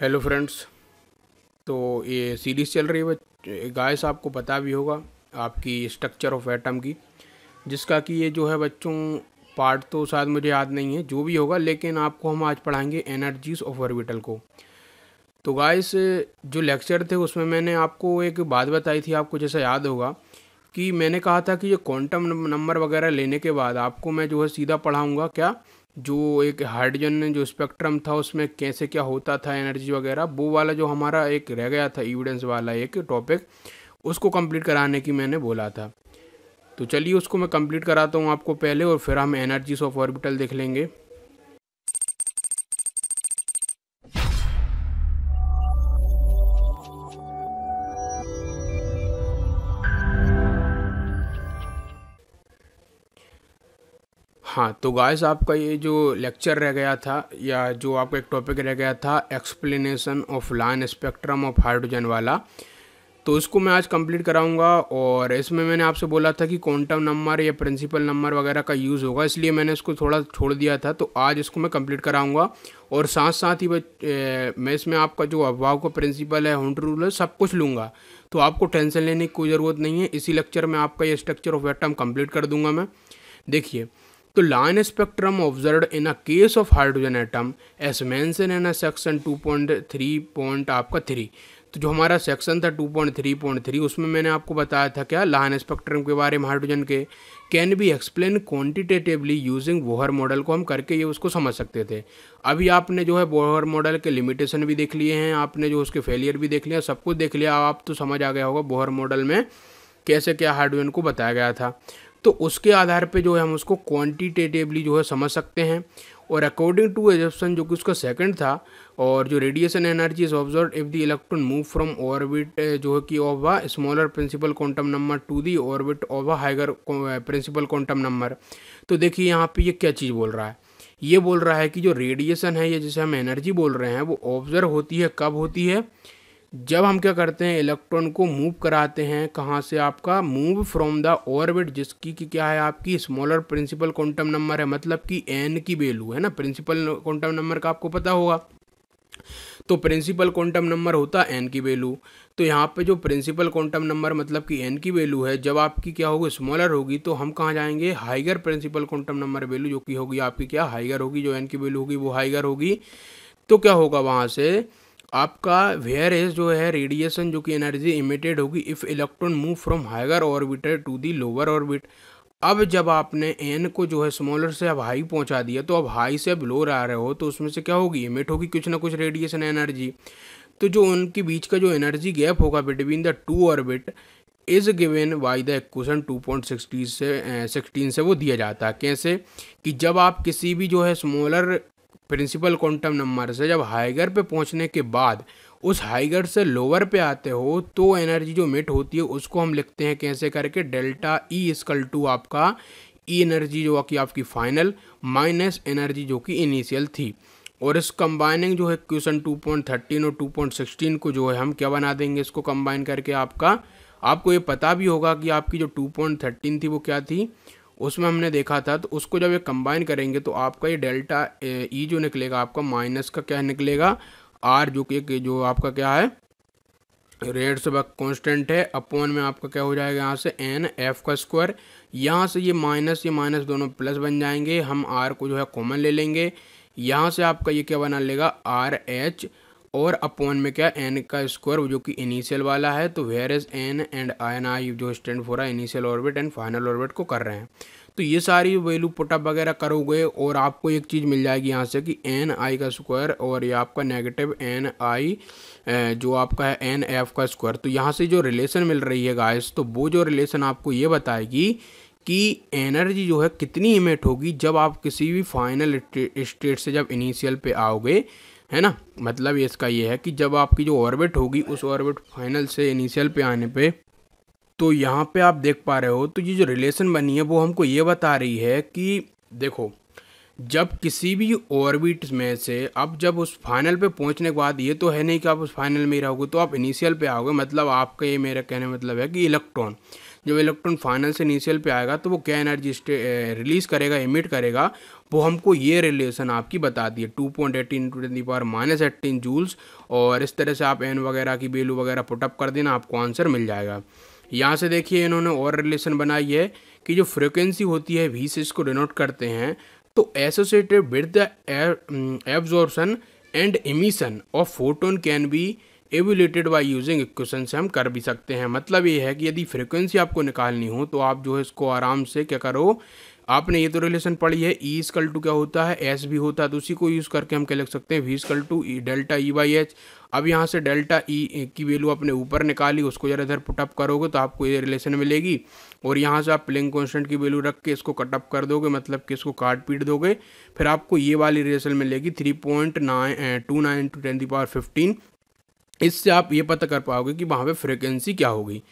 Hello friends तो ये series चल रही है गायस आपको पता भी होगा आपकी स्ट्रक्चर ऑफ एटम की जिसका कि ये जो है बच्चों पार्ट तो शायद मुझे याद नहीं है जो भी होगा लेकिन आपको हम आज पढ़ाएंगे एनर्जीज ऑफ ऑर्बिटल को तो गाइस जो लेक्चर थे उसमें मैंने आपको एक बात बताई थी आपको जैसा याद होगा कि मैंने कहा था कि ये क्वांटम नंबर वगैरह लेने के बाद आपको मैं जो है सीधा पढ़ाऊँगा क्या जो एक हाइड्रोजन जो स्पेक्ट्रम था उसमें कैसे क्या होता था एनर्जी वगैरह वो वाला जो हमारा एक रह गया था एविडेंस वाला एक टॉपिक उसको कंप्लीट कराने की मैंने बोला था तो चलिए उसको मैं कंप्लीट कराता हूँ आपको पहले और फिर हम एनर्जीज ऑफ ऑर्बिटल देख लेंगे हाँ तो गाइस आपका ये जो लेक्चर रह गया था या जो आपका एक टॉपिक रह गया था explanation of line spectrum of hydrogen वाला तो इसको मैं आज कंप्लीट कराऊंगा और इसमें मैंने आपसे बोला था कि क्वांटम नंबर या प्रिंसिपल नंबर वगैरह का यूज़ होगा इसलिए मैंने इसको थोड़ा छोड़ दिया था तो आज इसको मैं कंप्लीट कराऊंगा और साथ साथ ही मैं इसमें आपका जो अभाव का प्रिंसिपल है हंड रूल है सब कुछ लूँगा तो आपको टेंशन लेने की कोई ज़रूरत नहीं है इसी लेक्चर में आपका ये स्ट्रक्चर ऑफ एटम कम्प्लीट कर दूँगा मैं देखिए तो observe in a case of hydrogen atom as mentioned in a section two point three point आपका थ्री तो जो हमारा सेक्शन था two point point three three उसमें मैंने आपको बताया था क्या लाइन स्पेक्ट्रम के बारे में हाइड्रोजन के can be explained quantitatively using Bohr model को हम करके ये उसको समझ सकते थे अभी आपने जो है वोहर मॉडल के लिमिटेशन भी देख लिए हैं आपने जो उसके फेलियर भी देख लिया सब कुछ देख लिया आप तो समझ आ गया होगा वोहर मॉडल में कैसे क्या हाइड्रोजन को बताया गया था तो उसके आधार पे जो है हम उसको क्वांटिटेटिवली जो है समझ सकते हैं और अकॉर्डिंग टू एजप्सन जो कि उसका सेकंड था और जो radiation energy is observe if the electron move from orbit जो है कि of a smaller principal quantum number to the orbit of a higher principal quantum number तो देखिए यहाँ पे ये क्या चीज़ बोल रहा है ये बोल रहा है कि जो रेडिएशन है या जिसे हम एनर्जी बोल रहे हैं वो ऑब्जर्व होती है कब होती है जब हम क्या करते हैं इलेक्ट्रॉन को मूव कराते हैं कहाँ से आपका मूव फ्रॉम द ऑर्बिट जिसकी कि क्या है आपकी स्मॉलर प्रिंसिपल क्वांटम नंबर है मतलब कि एन की वैल्यू है ना प्रिंसिपल क्वांटम नंबर का आपको पता होगा तो प्रिंसिपल क्वांटम नंबर होता है एन की वैल्यू तो यहाँ पे जो प्रिंसिपल क्वांटम नंबर मतलब कि एन की वैल्यू है जब आपकी क्या होगी स्मॉलर होगी तो हम कहाँ जाएंगे higher principal quantum number value जो कि होगी आपकी क्या हाइगर होगी जो एन की वैल्यू होगी वो हाइगर होगी तो क्या होगा वहाँ से आपका वेयर एज जो है रेडिएशन जो कि एनर्जी इमिटेड होगी if electron move from higher orbiter to the lower orbit अब जब आपने एन को जो है स्मॉलर से अब हाई पहुंचा दिया तो अब हाई से अब लोअर आ रहे हो तो उसमें से क्या होगी इमिट होगी कुछ ना कुछ रेडिएशन एनर्जी तो जो उनके बीच का जो एनर्जी गैप होगा between the two orbit is given by the equation two point sixty से सिक्सटीन से वो दिया जाता है कैसे कि जब आप किसी भी जो है स्मॉलर प्रिंसिपल क्वांटम नंबर से जब हाइगर पे पहुंचने के बाद उस हाइगर से लोअर पे आते हो तो एनर्जी जो मिट होती है उसको हम लिखते हैं कैसे करके delta E e equal to आपका ई e एनर्जी जो कि आपकी फाइनल माइनस एनर्जी जो कि इनिशियल थी और इस कंबाइनिंग जो है क्वेश्चन 2.13 और 2.16 को जो है हम क्या बना देंगे इसको कंबाइन करके आपका आपको ये पता भी होगा कि आपकी जो 2.13 थी वो क्या थी उसमें हमने देखा था तो उसको जब ये कंबाइन करेंगे तो आपका ये डेल्टा ई e जो निकलेगा आपका माइनस का क्या निकलेगा आर जो कि जो आपका क्या है रेड से वक्त कॉन्स्टेंट है अपॉन में आपका क्या हो जाएगा यहाँ से एन एफ का स्क्वायर यहाँ से ये माइनस ये माइनस दोनों प्लस बन जाएंगे हम आर को जो है कॉमन ले लेंगे यहाँ से आपका ये क्या बना लेगा आर एच और अपॉन में क्या एन का स्क्वायर जो कि इनिशियल वाला है तो where is N and I N I जो स्टैंड फॉर है initial orbit and final orbit को कर रहे हैं तो ये सारी वैल्यू पुटअप वगैरह करोगे और आपको एक चीज़ मिल जाएगी यहाँ से कि एन आई का स्क्वायर और ये आपका नेगेटिव एन आई जो आपका है एन एफ का स्क्वायर तो यहाँ से जो रिलेशन मिल रही है गाइस तो वो जो रिलेशन आपको ये बताएगी कि एनर्जी जो है कितनी इमेट होगी जब आप किसी भी फाइनल स्टेट से जब इनिशियल पे आओगे है ना मतलब ये इसका ये है कि जब आपकी जो ऑर्बिट होगी उस ऑर्बिट फाइनल से इनिशियल पे आने पे तो यहाँ पे आप देख पा रहे हो तो ये जो रिलेशन बनी है वो हमको ये बता रही है कि देखो जब किसी भी ऑर्बिट में से अब जब उस फाइनल पे पहुँचने के बाद ये तो है नहीं कि आप उस फाइनल में ही रहोगे तो आप इनिशियल पे आओगे मतलब आपका ये मेरा कहने मतलब है कि इलेक्ट्रॉन जब इलेक्ट्रॉन फाइनल से इनिशियल पे आएगा तो वो क्या एनर्जी रिलीज़ करेगा इमिट करेगा वो हमको ये रिलेशन आपकी बताती है two point eighteen to ten power minus eighteen joules और इस तरह से आप एन वगैरह की बेलू वगैरह पुटअप कर देना आपको आंसर मिल जाएगा यहाँ से देखिए इन्होंने और रिलेशन बनाई है कि जो फ्रिक्वेंसी होती है वी से इसको डिनोट करते हैं तो associated with the absorption and emission of photon can be evaluated by using equation से हम कर भी सकते हैं मतलब ये है कि यदि फ्रिक्वेंसी आपको निकालनी हो तो आप जो है इसको आराम से क्या करो आपने ये तो रिलेशन पढ़ी है ई स्कल टू क्या होता है एस भी होता है तो उसी को यूज़ करके हम क्या लिख सकते हैं V equal to delta E by H अब यहाँ से डेल्टा ई e, e की वैल्यू आपने ऊपर निकाली उसको जरा इधर पुटअप करोगे तो आपको ये रिलेशन मिलेगी और यहाँ से आप प्लिंग कॉन्स्टेंट की वैल्यू रख के इसको कटअप कर दोगे मतलब कि इसको काट पीट दोगे फिर आपको ये वाली रिलेशन मिलेगी three point nine two nine to ten the power fifteen इससे आप ये पता कर पाओगे कि वहाँ पे फ्रिक्वेंसी क्या होगी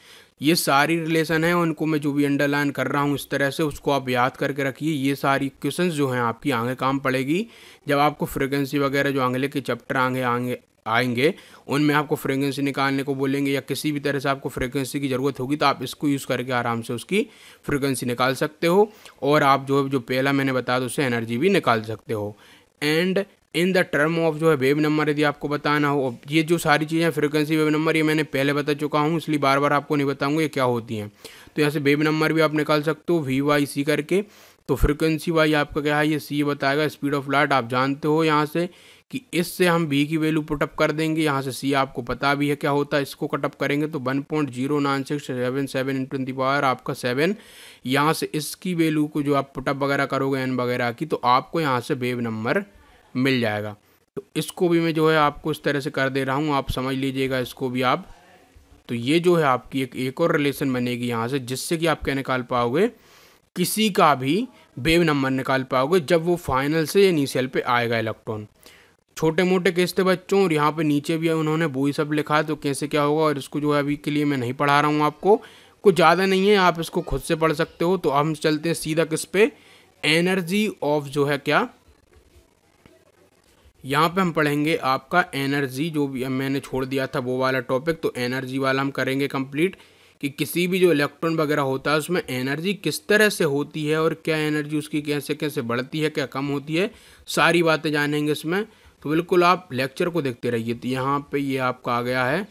ये सारी रिलेशन है उनको मैं जो भी अंडरलाइन कर रहा हूँ इस तरह से उसको आप याद करके रखिए ये सारी क्वेश्चन जो हैं आपकी आगे काम पड़ेगी जब आपको फ्रिक्वेंसी वगैरह जो अगले के चैप्टर आगे आगे आएंगे उनमें आपको फ्रिक्वेंसी निकालने को बोलेंगे या किसी भी तरह से आपको फ्रिक्वेंसी की ज़रूरत होगी तो आप इसको यूज़ करके आराम से उसकी फ्रिक्वेंसी निकाल सकते हो और आप जो जो पहला मैंने बताया तो उससे एनर्जी भी निकाल सकते हो and in the term of जो है वेब नंबर यदि आपको बताना हो ये जो सारी चीज़ें फ्रिक्वेंसी वेब नंबर ये मैंने पहले बता चुका हूँ इसलिए बार बार आपको नहीं बताऊँगा ये क्या होती हैं तो यहाँ से वेब नंबर भी आप निकाल सकते हो वी वाई सी करके तो फ्रिक्वेंसी वाई आपका क्या है ये सी बताएगा स्पीड ऑफ लाइट आप जानते हो यहाँ से कि इससे हम बी की वैल्यू पुटअप कर देंगे यहाँ से सी आपको पता भी है क्या होता है इसको कटअप करेंगे तो one point zero nine six seven seven in twenty power आपका सेवन यहाँ से इसकी वैल्यू को जो आप पुटअप वगैरह करोगे एन वगैरह की तो आपको यहाँ से वेब नंबर मिल जाएगा तो इसको भी मैं जो है आपको इस तरह से कर दे रहा हूँ आप समझ लीजिएगा इसको भी आप तो ये जो है आपकी एक एक और रिलेशन बनेगी यहाँ से जिससे कि आप क्या निकाल पाओगे किसी का भी बेव नंबर निकाल पाओगे जब वो फाइनल से इनिशियल पे आएगा इलेक्ट्रॉन छोटे मोटे केस थे बच्चों और यहाँ पे नीचे भी उन्होंने वो ही सब लिखा तो कैसे क्या होगा और इसको जो है अभी के लिए मैं नहीं पढ़ा रहा हूँ आपको कुछ ज़्यादा नहीं है आप इसको खुद से पढ़ सकते हो तो हम चलते हैं सीधा किस पे एनर्जी ऑफ जो है क्या यहाँ पे हम पढ़ेंगे आपका एनर्जी जो भी मैंने छोड़ दिया था वो वाला टॉपिक तो एनर्जी वाला हम करेंगे कंप्लीट कि किसी भी जो इलेक्ट्रॉन वगैरह होता है उसमें एनर्जी किस तरह से होती है और क्या एनर्जी उसकी कैसे कैसे बढ़ती है क्या कम होती है सारी बातें जानेंगे इसमें तो बिल्कुल आप लेक्चर को देखते रहिए तो यहाँ पर ये आपका आ गया है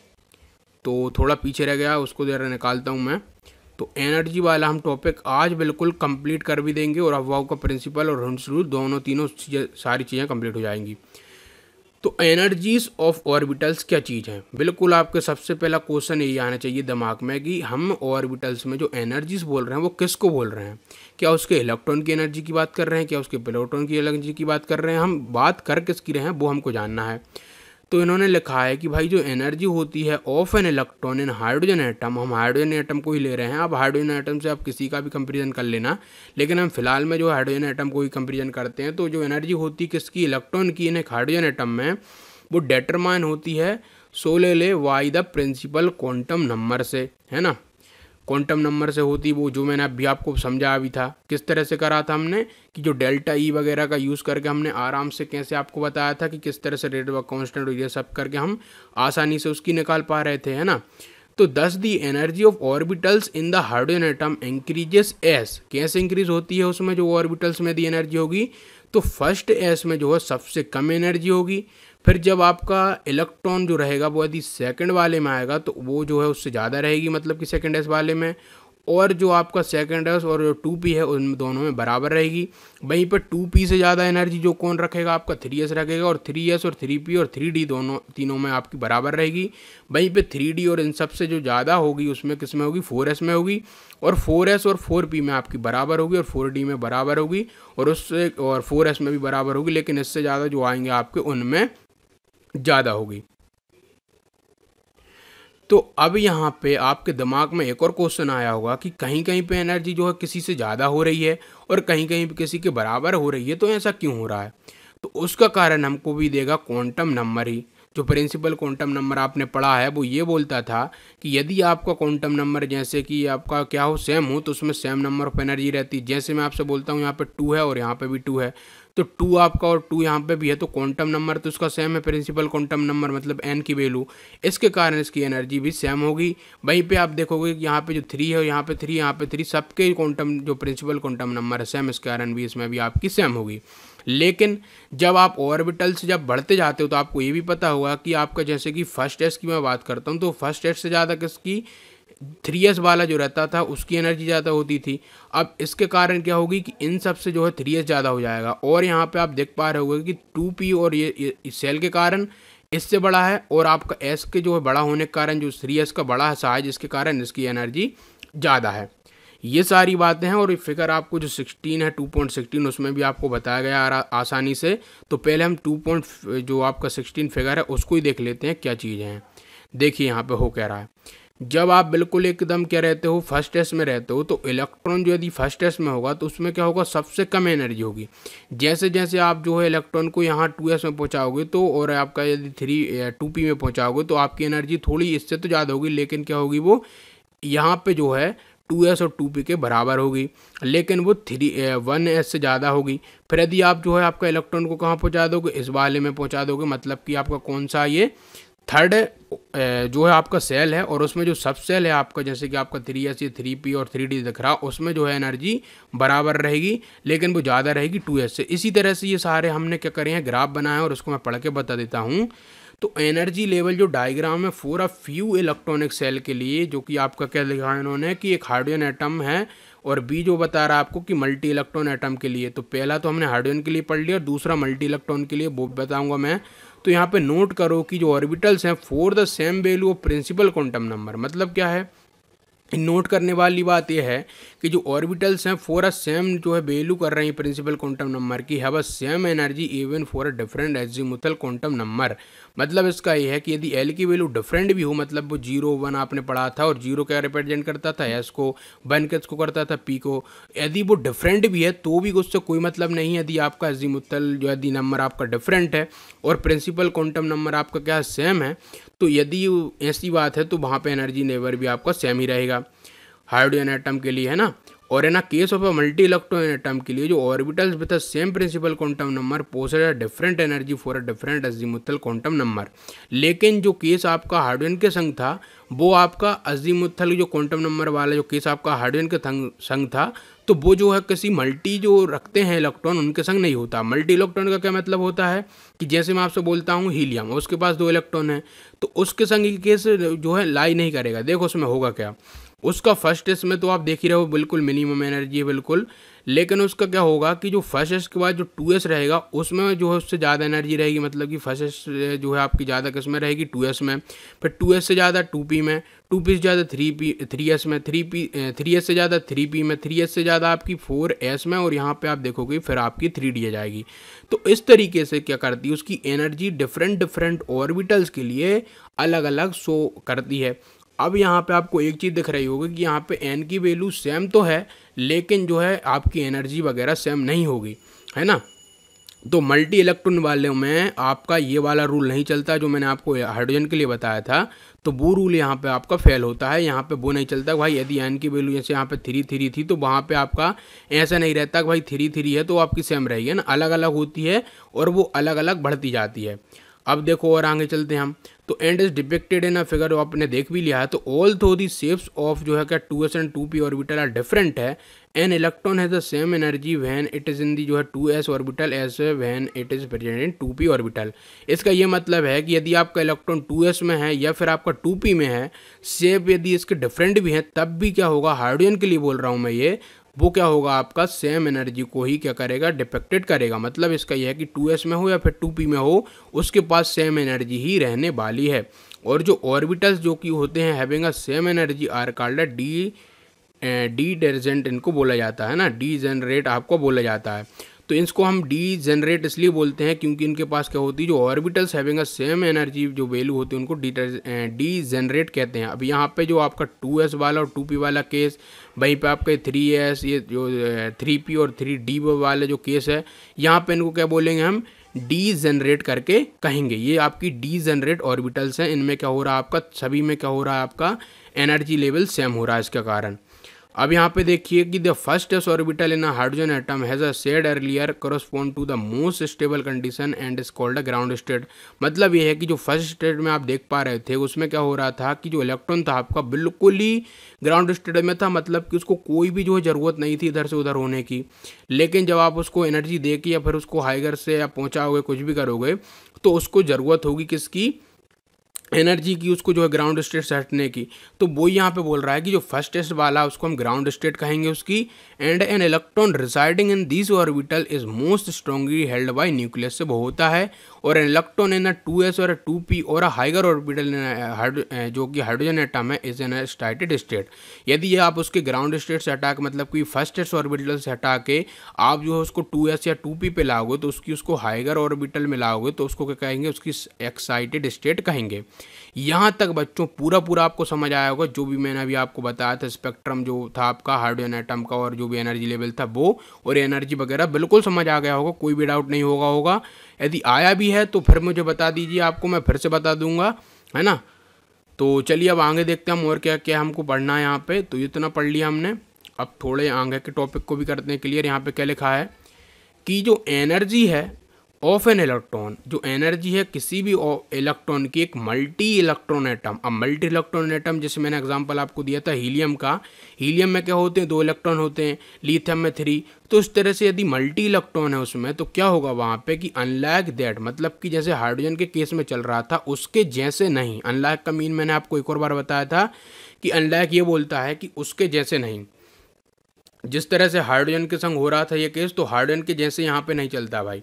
तो थोड़ा पीछे रह गया उसको ज़रा निकालता हूँ मैं तो एनर्जी वाला हम टॉपिक आज बिल्कुल कंप्लीट कर भी देंगे और अफवाह का प्रिंसिपल और हंस दोनों तीनों चीज़ें सारी चीज़ें कंप्लीट हो जाएंगी तो एनर्जीज ऑफ ऑर्बिटल्स क्या चीज़ है बिल्कुल आपके सबसे पहला क्वेश्चन यही आना चाहिए दिमाग में कि हम ऑर्बिटल्स में जो एनर्जीज बोल रहे हैं वो किसको बोल रहे हैं क्या उसके इलेक्ट्रॉन की एनर्जी की बात कर रहे हैं क्या उसके प्रोटॉन की एनर्जी की बात कर रहे हैं हम बात कर किसकी रहे हैं वो हमको जानना है तो इन्होंने लिखा है कि भाई जो एनर्जी होती है of an electron in hydrogen atom हम हाइड्रोजन एटम को ही ले रहे हैं अब हाइड्रोजन एटम से आप किसी का भी कंपेरिजन कर लेना लेकिन हम फिलहाल में जो हाइड्रोजन एटम को ही कंपेरिजन करते हैं तो जो एनर्जी होती है किसकी इलेक्ट्रॉन की इन एक हाइड्रोजन एटम में वो डेटरमाइन होती है solely by the principal quantum number से है ना क्वांटम नंबर से होती वो जो मैंने अभी आपको समझा अभी था किस तरह से करा था हमने कि जो डेल्टा ई e वगैरह का यूज़ करके हमने आराम से कैसे आपको बताया था कि किस तरह से रेड वर्क कॉन्स्टेंट ये सब करके हम आसानी से उसकी निकाल पा रहे थे है ना तो thus the energy of orbitals in the hydrogen atom increases as कैसे इंक्रीज होती है उसमें जो ऑर्बिटल्स में दी एनर्जी होगी तो फर्स्ट एस में जो है सबसे कम एनर्जी होगी फिर जब आपका इलेक्ट्रॉन जो रहेगा वो यदि सेकंड वाले में आएगा तो वो जो है उससे ज़्यादा रहेगी मतलब कि सेकंड एस वाले में और जो आपका सेकंड एस और जो टू पी है उन दोनों में बराबर रहेगी वहीं पर टू पी से ज़्यादा एनर्जी जो कौन रखेगा आपका थ्री एस रखेगा और थ्री एस और थ्री पी और थ्री डी दोनों तीनों में आपकी बराबर रहेगी वहीं पर थ्री डी और इन सब से जो ज़्यादा होगी उसमें किस में होगी फोर एस में होगी और फोर एस और फोर पी में आपकी बराबर होगी और फोर डी में बराबर होगी और उससे और फोर एस में भी बराबर होगी लेकिन इससे ज़्यादा जो आएंगे आपके उनमें ज़्यादा होगी तो अब यहाँ पे आपके दिमाग में एक और क्वेश्चन आया होगा कि कहीं कहीं पे एनर्जी जो है किसी से ज़्यादा हो रही है और कहीं कहीं पे किसी के बराबर हो रही है तो ऐसा क्यों हो रहा है तो उसका कारण हमको भी देगा क्वांटम नंबर ही जो प्रिंसिपल क्वांटम नंबर आपने पढ़ा है वो ये बोलता था कि यदि आपका क्वांटम नंबर जैसे कि आपका क्या हो सेम हो तो उसमें सेम नंबर ऑफ एनर्जी रहती जैसे मैं आपसे बोलता हूँ यहाँ पर टू है और यहाँ पर भी टू है तो टू आपका और टू यहाँ पे भी है तो क्वांटम नंबर तो उसका सेम है प्रिंसिपल क्वांटम नंबर मतलब एन की वैल्यू इसके कारण इसकी एनर्जी भी सेम होगी वहीं पे आप देखोगे कि यहाँ पे जो थ्री है यहाँ पे थ्री यहाँ पे थ्री सबके क्वांटम जो प्रिंसिपल क्वांटम नंबर है सेम इसके कारण भी इसमें भी आपकी सेम होगी लेकिन जब आप से जब बढ़ते जाते हो तो आपको ये भी पता होगा कि आपका जैसे कि फर्स्ट एस की मैं बात करता हूँ तो फर्स्ट एस से ज़्यादा किसकी थ्री एस वाला जो रहता था उसकी एनर्जी ज़्यादा होती थी अब इसके कारण क्या होगी कि इन सब से जो है थ्री एस ज़्यादा हो जाएगा और यहाँ पे आप देख पा रहे होंगे कि टू पी और ये, ये सेल के कारण इससे बड़ा है और आपका एस के जो है बड़ा होने के कारण जो थ्री एस का बड़ा है साइज इसके कारण इसकी एनर्जी ज़्यादा है ये सारी बातें हैं और ये फिगर आपको जो 16 है 2.16 उसमें भी आपको बताया गया आसानी से तो पहले हम 2. जो आपका 16 फिगर है उसको ही देख लेते हैं क्या चीज़ें हैं देखिए यहाँ पे हो कह रहा है जब आप बिल्कुल एकदम क्या रहते हो फर्स्ट एस में रहते हो तो इलेक्ट्रॉन जो यदि फर्स्ट एस में होगा तो उसमें क्या होगा सबसे कम एनर्जी होगी जैसे जैसे आप जो है इलेक्ट्रॉन को यहाँ टू एस में पहुँचाओगे तो और आपका यदि थ्री टू पी में पहुँचाओगे तो आपकी एनर्जी थोड़ी इससे तो ज़्यादा होगी लेकिन क्या होगी वो यहाँ पर जो है टू एस और टू पी के बराबर होगी लेकिन वो थ्री वन एस से ज़्यादा होगी फिर यदि आप जो है आपका इलेक्ट्रॉन को कहाँ पहुँचा दोगे इस वाले में पहुँचा दोगे मतलब कि आपका कौन सा ये थर्ड जो है आपका सेल है और उसमें जो सब सेल है आपका जैसे कि आपका थ्री एस या थ्री पी और थ्री डी दिख रहा उसमें जो है एनर्जी बराबर रहेगी लेकिन वो ज़्यादा रहेगी टू एस से इसी तरह से ये सारे हमने क्या करे हैं ग्राफ बनाए और उसको मैं पढ़ के बता देता हूँ तो एनर्जी लेवल जो डायग्राम है for a few electronic shell के लिए जो कि आपका क्या लिखा है इन्होंने कि एक हाइड्रोजन एटम है और बी जो बता रहा है आपको कि मल्टी इलेक्ट्रॉन एटम के लिए तो पहला तो हमने हाइड्रोजन के लिए पढ़ लिया और दूसरा मल्टी इलेक्ट्रॉन के लिए वो बताऊंगा मैं तो यहाँ पे नोट करो कि जो ऑर्बिटल्स हैं for the same value of principal quantum number मतलब क्या है नोट करने वाली बात यह है कि जो ऑर्बिटल्स हैं फोर अ सेम जो है वेल्यू कर रही हैं प्रिंसिपल क्वांटम नंबर की have a same energy even for a different azimuthal quantum number मतलब इसका यह है कि यदि एल की वैल्यू डिफरेंट भी हो मतलब वो जीरो वन आपने पढ़ा था और जीरो क्या रिप्रेजेंट करता था एस को वन के को करता था पी को यदि वो डिफरेंट भी है तो भी उससे कोई मतलब नहीं यदि आपका एजिमुथल जो यदि नंबर आपका डिफरेंट है और प्रिंसिपल क्वांटम नंबर आपका क्या सेम है तो यदि ऐसी बात है तो वहाँ पर एनर्जी नेवर भी आपका सेम ही रहेगा हाइड्रोजन एटम के लिए है ना और ना case of a multi electron atom के लिए जो orbitals with same principal quantum number possess a different energy for a different azimuthal quantum number लेकिन जो केस आपका हार्डवेन के संग था वो आपका अजीमुथल जो क्वांटम नंबर वाला जो केस आपका हार्डवेन के संग था तो वो जो है किसी मल्टी जो रखते हैं इलेक्ट्रॉन उनके संग नहीं होता मल्टी इलेक्ट्रॉन का क्या मतलब होता है कि जैसे मैं आपसे बोलता हूँ हीलियम उसके पास दो इलेक्ट्रॉन है तो उसके संग केस जो है लाई नहीं करेगा देखो उसमें होगा क्या उसका फर्स्ट टेस्ट में तो आप देख ही रहे हो बिल्कुल मिनिमम एनर्जी है बिल्कुल लेकिन उसका क्या होगा कि जो फर्स्ट टेस्ट के बाद जो टू एस रहेगा उसमें जो है उससे ज़्यादा एनर्जी रहेगी मतलब कि फर्स्ट टेस्ट जो है आपकी ज़्यादा किस में रहेगी टू एस में फिर टू एस से ज़्यादा टू पी में टू पी से ज़्यादा थ्री पी थ्री एस में थ्री पी थ्री एस से ज़्यादा थ्री पी में थ्री एस से ज़्यादा आपकी फोर एस में और यहाँ पर आप देखोगे फिर आपकी थ्री डी जाएगी तो इस तरीके से क्या करती है उसकी एनर्जी डिफरेंट डिफरेंट ऑर्बिटल्स के लिए अलग अलग शो करती है अब यहाँ पे आपको एक चीज़ दिख रही होगी कि यहाँ पे एन की वैल्यू सेम तो है लेकिन जो है आपकी एनर्जी वगैरह सेम नहीं होगी है ना तो मल्टी इलेक्ट्रॉन वाले में आपका ये वाला रूल नहीं चलता जो मैंने आपको हाइड्रोजन के लिए बताया था तो वो रूल यहाँ पे आपका फेल होता है यहाँ पे वो नहीं चलता भाई यदि एन की वैल्यू जैसे यहाँ पे थ्री थ्री थी तो वहाँ पे आपका ऐसा नहीं रहता कि भाई थ्री थ्री है तो आपकी सेम रहेगी ना अलग अलग होती है और वो अलग अलग बढ़ती जाती है अब देखो और आगे चलते हैं हम तो and is depicted in a figure आपने देख भी लिया है तो although the shapes of जो है क्या two S and two P orbital are different है an electron has the same energy when it is in the जो है two S orbital as when it is present in two P orbital इसका ये मतलब है कि यदि आपका इलेक्ट्रॉन टू एस में है या फिर आपका टू पी में है सेप यदि इसके डिफरेंट भी हैं तब भी क्या होगा हाइड्रोजन के लिए बोल रहा हूँ मैं ये वो क्या होगा आपका सेम एनर्जी को ही क्या करेगा डिफेक्टेड करेगा मतलब इसका यह है कि टू में हो या फिर टू में हो उसके पास सेम एनर्जी ही रहने वाली है और जो ऑर्बिटल्स जो कि होते हैं having a same energy are called degenerate इनको बोला जाता है ना डी जनरेट आपको बोला जाता है तो इसको हम डी जनरेट इसलिए बोलते हैं क्योंकि इनके पास क्या होती है जो orbitals having a same energy जो वैल्यू होती है उनको डी जनरेट कहते हैं अब यहाँ पे जो आपका टू एस वाला और टू पी वाला केस वहीं पे आपके थ्री एस ये जो थ्री पी और थ्री डी वाला जो केस है यहाँ पे इनको क्या बोलेंगे हम डी जनरेट करके कहेंगे ये आपकी डी जनरेट ऑर्बिटल्स हैं इनमें क्या हो रहा है आपका सभी में क्या हो रहा है आपका एनर्जी लेवल सेम हो रहा है इसके कारण अब यहाँ पे देखिए कि the first S orbital in hydrogen atom has a said earlier correspond to the most stable condition and is called a ground state मतलब ये है कि जो फर्स्ट स्टेट में आप देख पा रहे थे उसमें क्या हो रहा था कि जो इलेक्ट्रॉन था आपका बिल्कुल ही ग्राउंड स्टेट में था मतलब कि उसको कोई भी जो है ज़रूरत नहीं थी इधर से उधर होने की लेकिन जब आप उसको एनर्जी दे के या फिर उसको हाइगर से या पहुँचाओगे कुछ भी करोगे तो उसको ज़रूरत होगी किसकी एनर्जी की उसको जो है ग्राउंड स्टेट से हटने की तो वो यहाँ पे बोल रहा है कि जो फर्स्ट टेस्ट वाला उसको हम ग्राउंड स्टेट कहेंगे उसकी and an electron residing in this orbital is most strongly held by nucleus से वो होता है और इलेक्ट्रॉन है ना टू और to a 2p or a जो कि हाइड्रोजन एटम है इज एन स्टार्टेड स्टेट यदि आप उसके ग्राउंड स्टेट से हटा के मतलब कि फर्स्ट एस ऑर्बिटल से हटा के आप जो है उसको टू एस या टू पी पे लाओगे तो उसकी उसको हाइगर ऑर्बिटल में लाओगे तो उसको क्या कहेंगे उसकी एक्साइटेड स्टेट कहेंगे यहाँ तक बच्चों पूरा पूरा आपको समझ आया होगा जो भी मैंने अभी आपको बताया था स्पेक्ट्रम जो था आपका हार्डवेयर एटम का और जो भी एनर्जी लेवल था वो और एनर्जी वगैरह बिल्कुल समझ आ गया होगा कोई भी डाउट नहीं होगा होगा यदि आया भी है तो फिर मुझे बता दीजिए आपको मैं फिर से बता दूंगा है ना तो चलिए अब आगे देखते हैं हम और क्या क्या हमको पढ़ना है यहाँ पर तो इतना पढ़ लिया हमने अब थोड़े आगे के टॉपिक को भी करते हैं क्लियर यहाँ पर क्या लिखा है कि जो एनर्जी है ऑफ एन इलेक्ट्रॉन जो एनर्जी है किसी भी इलेक्ट्रॉन की एक मल्टी इलेक्ट्रॉन एटम अब मल्टी इलेक्ट्रॉन एटम जैसे मैंने एग्जांपल आपको दिया था हीलियम का हीलियम में क्या होते हैं दो इलेक्ट्रॉन होते हैं लिथियम में थ्री तो इस तरह से यदि मल्टी इलेक्ट्रॉन है उसमें तो क्या होगा वहाँ पे कि अनलैक दैट मतलब कि जैसे हाइड्रोजन के केस में चल रहा था उसके जैसे नहीं अनलैक का मीन मैंने आपको एक और बार बताया था कि अनलैक ये बोलता है कि उसके जैसे नहीं जिस तरह से हाइड्रोजन के संग हो रहा था ये केस तो हाइड्रोजन के जैसे यहाँ पर नहीं चलता भाई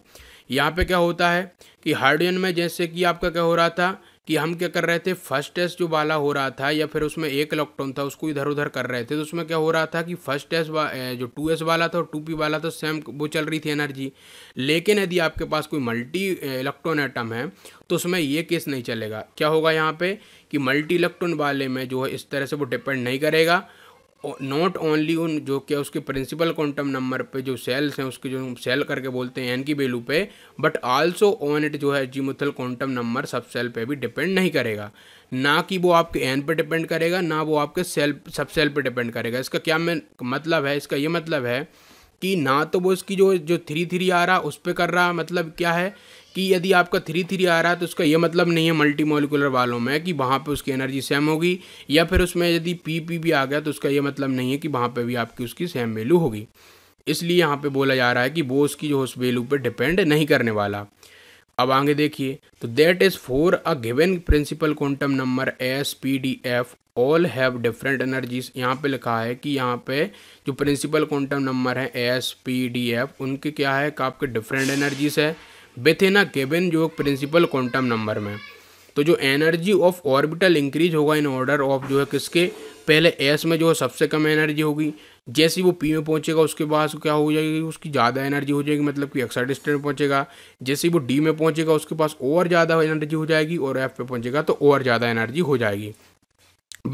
यहाँ पे क्या होता है कि हार्डियन में जैसे कि आपका क्या हो रहा था कि हम क्या कर रहे थे फर्स्ट टेस्ट जो वाला हो रहा था या फिर उसमें एक इलेक्ट्रॉन था उसको इधर उधर कर रहे थे तो उसमें क्या हो रहा था कि फर्स्ट टेस्ट जो टू एस वाला था और टू पी वाला था सेम वो चल रही थी एनर्जी लेकिन यदि आपके पास कोई मल्टी इलेक्ट्रॉन एटम है तो उसमें ये केस नहीं चलेगा क्या होगा यहाँ पे कि मल्टी इलेक्ट्रॉन वाले में जो है इस तरह से वो डिपेंड नहीं करेगा नॉट ओनली उन जो कि उसके प्रिंसिपल क्वांटम नंबर पे जो सेल्स हैं उसके जो सेल करके बोलते हैं एन की वैल्यू पे बट आल्सो ऑन इट जो है azimuthal quantum number subshell पे भी डिपेंड नहीं करेगा ना कि वो आपके एन पे डिपेंड करेगा ना वो आपके सेल सब सेल पे डिपेंड करेगा इसका क्या मैं मतलब है इसका ये मतलब है कि ना तो वो इसकी जो जो थ्री थ्री आ रहा उस पर कर रहा मतलब क्या है कि यदि आपका थ्री थ्री आ रहा है तो उसका यह मतलब नहीं है मल्टी मोलिकुलर वालों में कि वहाँ पर उसकी एनर्जी सेम होगी या फिर उसमें यदि पी पी भी आ गया तो उसका यह मतलब नहीं है कि वहाँ पर भी आपकी उसकी सेम वैल्यू होगी इसलिए यहाँ पे बोला जा रहा है कि वो उसकी जो उस वैल्यू पर डिपेंड नहीं करने वाला अब आगे देखिए तो that is for a given principal quantum number S P D F all have different energies यहाँ पे लिखा है कि यहाँ पे जो प्रिंसिपल क्वांटम नंबर है एस पी डी एफ उनके क्या है कि आपके डिफरेंट एनर्जीज है बेथेना केबिन जो प्रिंसिपल क्वांटम नंबर में तो जो एनर्जी ऑफ ऑर्बिटल इंक्रीज होगा इन ऑर्डर ऑफ जो है किसके पहले एस में जो है सबसे कम एनर्जी होगी जैसे ही वो पी में पहुंचेगा उसके बाद क्या हो जाएगी उसकी ज़्यादा एनर्जी हो जाएगी मतलब कि एक्साइड डिस्टेंस में पहुंचेगा जैसे ही वो डी में पहुंचेगा उसके पास और ज़्यादा एनर्जी हो जाएगी और एफ पे पहुंचेगा तो और ज़्यादा एनर्जी हो जाएगी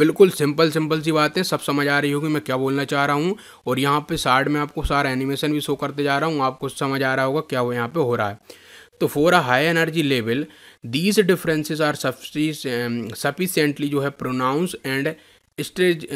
बिल्कुल सिंपल सिंपल सी बात है सब समझ आ रही होगी मैं क्या बोलना चाह रहा हूँ और यहाँ पे साइड में आपको सारा एनिमेशन भी शो करते जा रहा हूँ आपको समझ आ रहा होगा क्या वो यहाँ पे हो रहा है तो for a high energy level these differences are sufficiently जो है प्रोनाउंस एंड स्टेज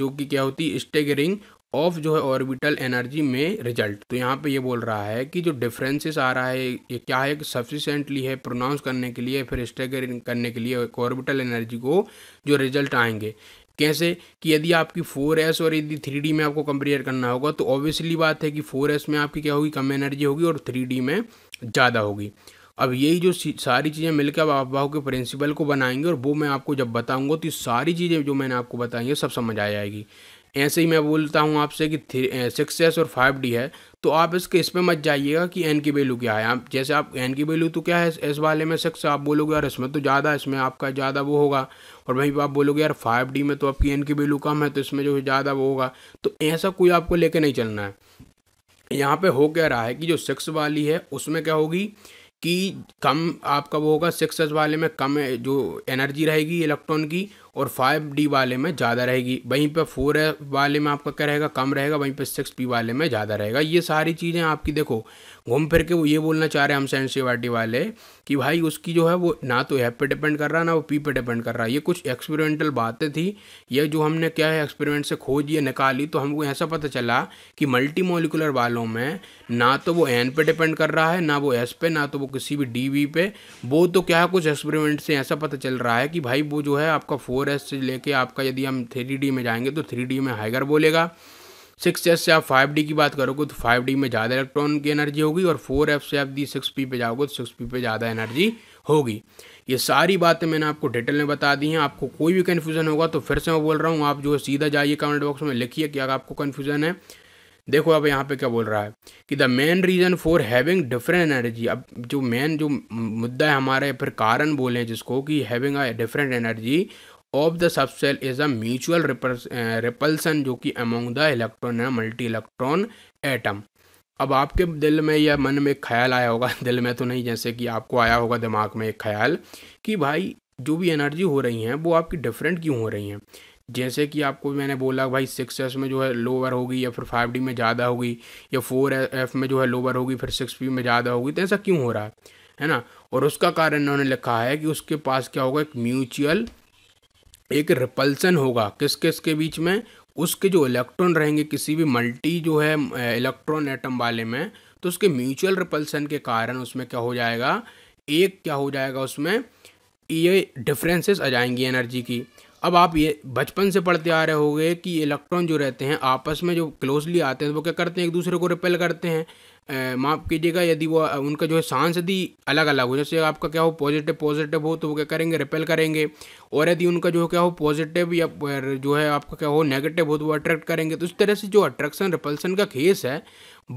जो कि क्या होती है स्टेगरिंग ऑफ जो है ऑर्बिटल एनर्जी में रिजल्ट तो यहाँ पे ये बोल रहा है कि जो डिफरेंसेस आ रहा है ये क्या है सफिशेंटली है प्रोनाउंस करने के लिए फिर स्टेगर करने के लिए ऑर्बिटल एनर्जी को जो रिजल्ट आएंगे कैसे कि यदि आपकी 4s और यदि 3d में आपको कंपेयर करना होगा तो ऑब्वियसली बात है कि 4s में आपकी क्या होगी कम एनर्जी होगी और 3d में ज़्यादा होगी अब यही जो सारी चीज़ें मिलकर अब अफवाह के प्रिंसिपल को बनाएंगे और वो मैं आपको जब बताऊंगा तो सारी चीज़ें जो मैंने आपको बताई हैं सब समझ आ जाएगी ऐसे ही मैं बोलता हूँ आपसे कि सिक्स एस और फाइव डी है तो आप इसके इस पर मत जाइएगा कि एन की वैल्यू क्या है आप जैसे आप एन की वैल्यू तो क्या है इस वाले में सिक्स आप बोलोगे यार इसमें तो ज़्यादा इसमें आपका ज़्यादा वो होगा और वहीं पर आप बोलोगे यार फाइव डी में तो आपकी एन की वैल्यू कम है तो इसमें जो है ज़्यादा वो होगा तो ऐसा कोई आपको लेके नहीं चलना है यहाँ पे हो क्या रहा है कि जो सिक्स वाली है उसमें क्या होगी कि कम आपका वो होगा सिक्स वाले में कम जो एनर्जी रहेगी इलेक्ट्रॉन की और फाइव डी वाले में ज़्यादा रहेगी वहीं पर फोर वाले में आपका क्या रहेगा कम रहेगा वहीं पर सिक्स पी वाले में ज़्यादा रहेगा ये सारी चीज़ें आपकी देखो घूम फिर के वो ये बोलना चाह रहे हैं हम सेंसिटिविटी वाले कि भाई उसकी जो है वो ना तो ऐप पे डिपेंड कर रहा ना वो पी पे डिपेंड कर रहा ये कुछ एक्सपेरिमेंटल बातें थी ये जो हमने क्या है एक्सपेरिमेंट से खोज ये निकाली तो हमको ऐसा पता चला कि मल्टी मोलिकुलर वालों में ना तो वो एन पे डिपेंड कर रहा है ना वो एस पे ना तो वो किसी भी डी वी पे वो तो क्या है कुछ एक्सपेरिमेंट से ऐसा पता चल रहा है कि भाई वो जो है आपका फोर एस से लेके आपका यदि हम थ्री में जाएंगे तो थ्री में हाइगर बोलेगा सिक्स एस से आप फाइव डी की बात करोगे तो फाइव डी में ज़्यादा इलेक्ट्रॉन की एनर्जी होगी और फोर एफ से आप दी सिक्स पी पे जाओगे तो सिक्स पी पे ज़्यादा एनर्जी होगी ये सारी बातें मैंने आपको डिटेल में बता दी हैं आपको कोई भी कन्फ्यूजन होगा तो फिर से मैं बोल रहा हूँ आप जो सीधा जाइए कमेंट बॉक्स में लिखिए कि अगर आपको कन्फ्यूजन है देखो अब यहाँ पे क्या बोल रहा है कि the main reason for having different energy अब जो मेन जो मुद्दा है हमारा फिर कारण बोले जिसको कि having a different energy of the subshell is a mutual repulsion जो कि अमोंग द इलेक्ट्रॉन है मल्टी इलेक्ट्रॉन एटम अब आपके दिल में या मन में एक ख्याल आया होगा दिल में तो नहीं जैसे कि आपको आया होगा दिमाग में एक ख्याल कि भाई जो भी एनर्जी हो रही हैं वो आपकी डिफरेंट क्यों हो रही हैं जैसे कि आपको मैंने बोला भाई सिक्स एस में जो है लोअर होगी या फिर फाइव डी में ज़्यादा होगी या फोर एफ में जो है लोअर होगी फिर सिक्स पी में ज़्यादा होगी तो ऐसा क्यों हो रहा है है ना और उसका कारण इन्होंने लिखा है कि उसके पास क्या होगा एक म्यूचुअल एक रिपल्सन होगा किस किस के बीच में उसके जो इलेक्ट्रॉन रहेंगे किसी भी मल्टी जो है इलेक्ट्रॉन एटम वाले में तो उसके म्यूचुअल रिपल्सन के कारण उसमें क्या हो जाएगा एक क्या हो जाएगा उसमें ये डिफरेंसेस आ जाएंगी एनर्जी की अब आप ये बचपन से पढ़ते आ रहे होंगे कि इलेक्ट्रॉन जो रहते हैं आपस में जो क्लोजली आते हैं तो वो क्या करते हैं एक दूसरे को रिपेल करते हैं माफ़ कीजिएगा यदि वो उनका जो है सांस यदि अलग अलग हो जैसे आपका क्या हो पॉजिटिव पॉजिटिव हो तो वो क्या करेंगे रिपेल करेंगे और यदि उनका जो क्या हो पॉजिटिव या जो है आपका क्या हो नेगेटिव हो तो वो अट्रैक्ट करेंगे तो इस तरह से जो अट्रैक्शन रिपल्सन का केस है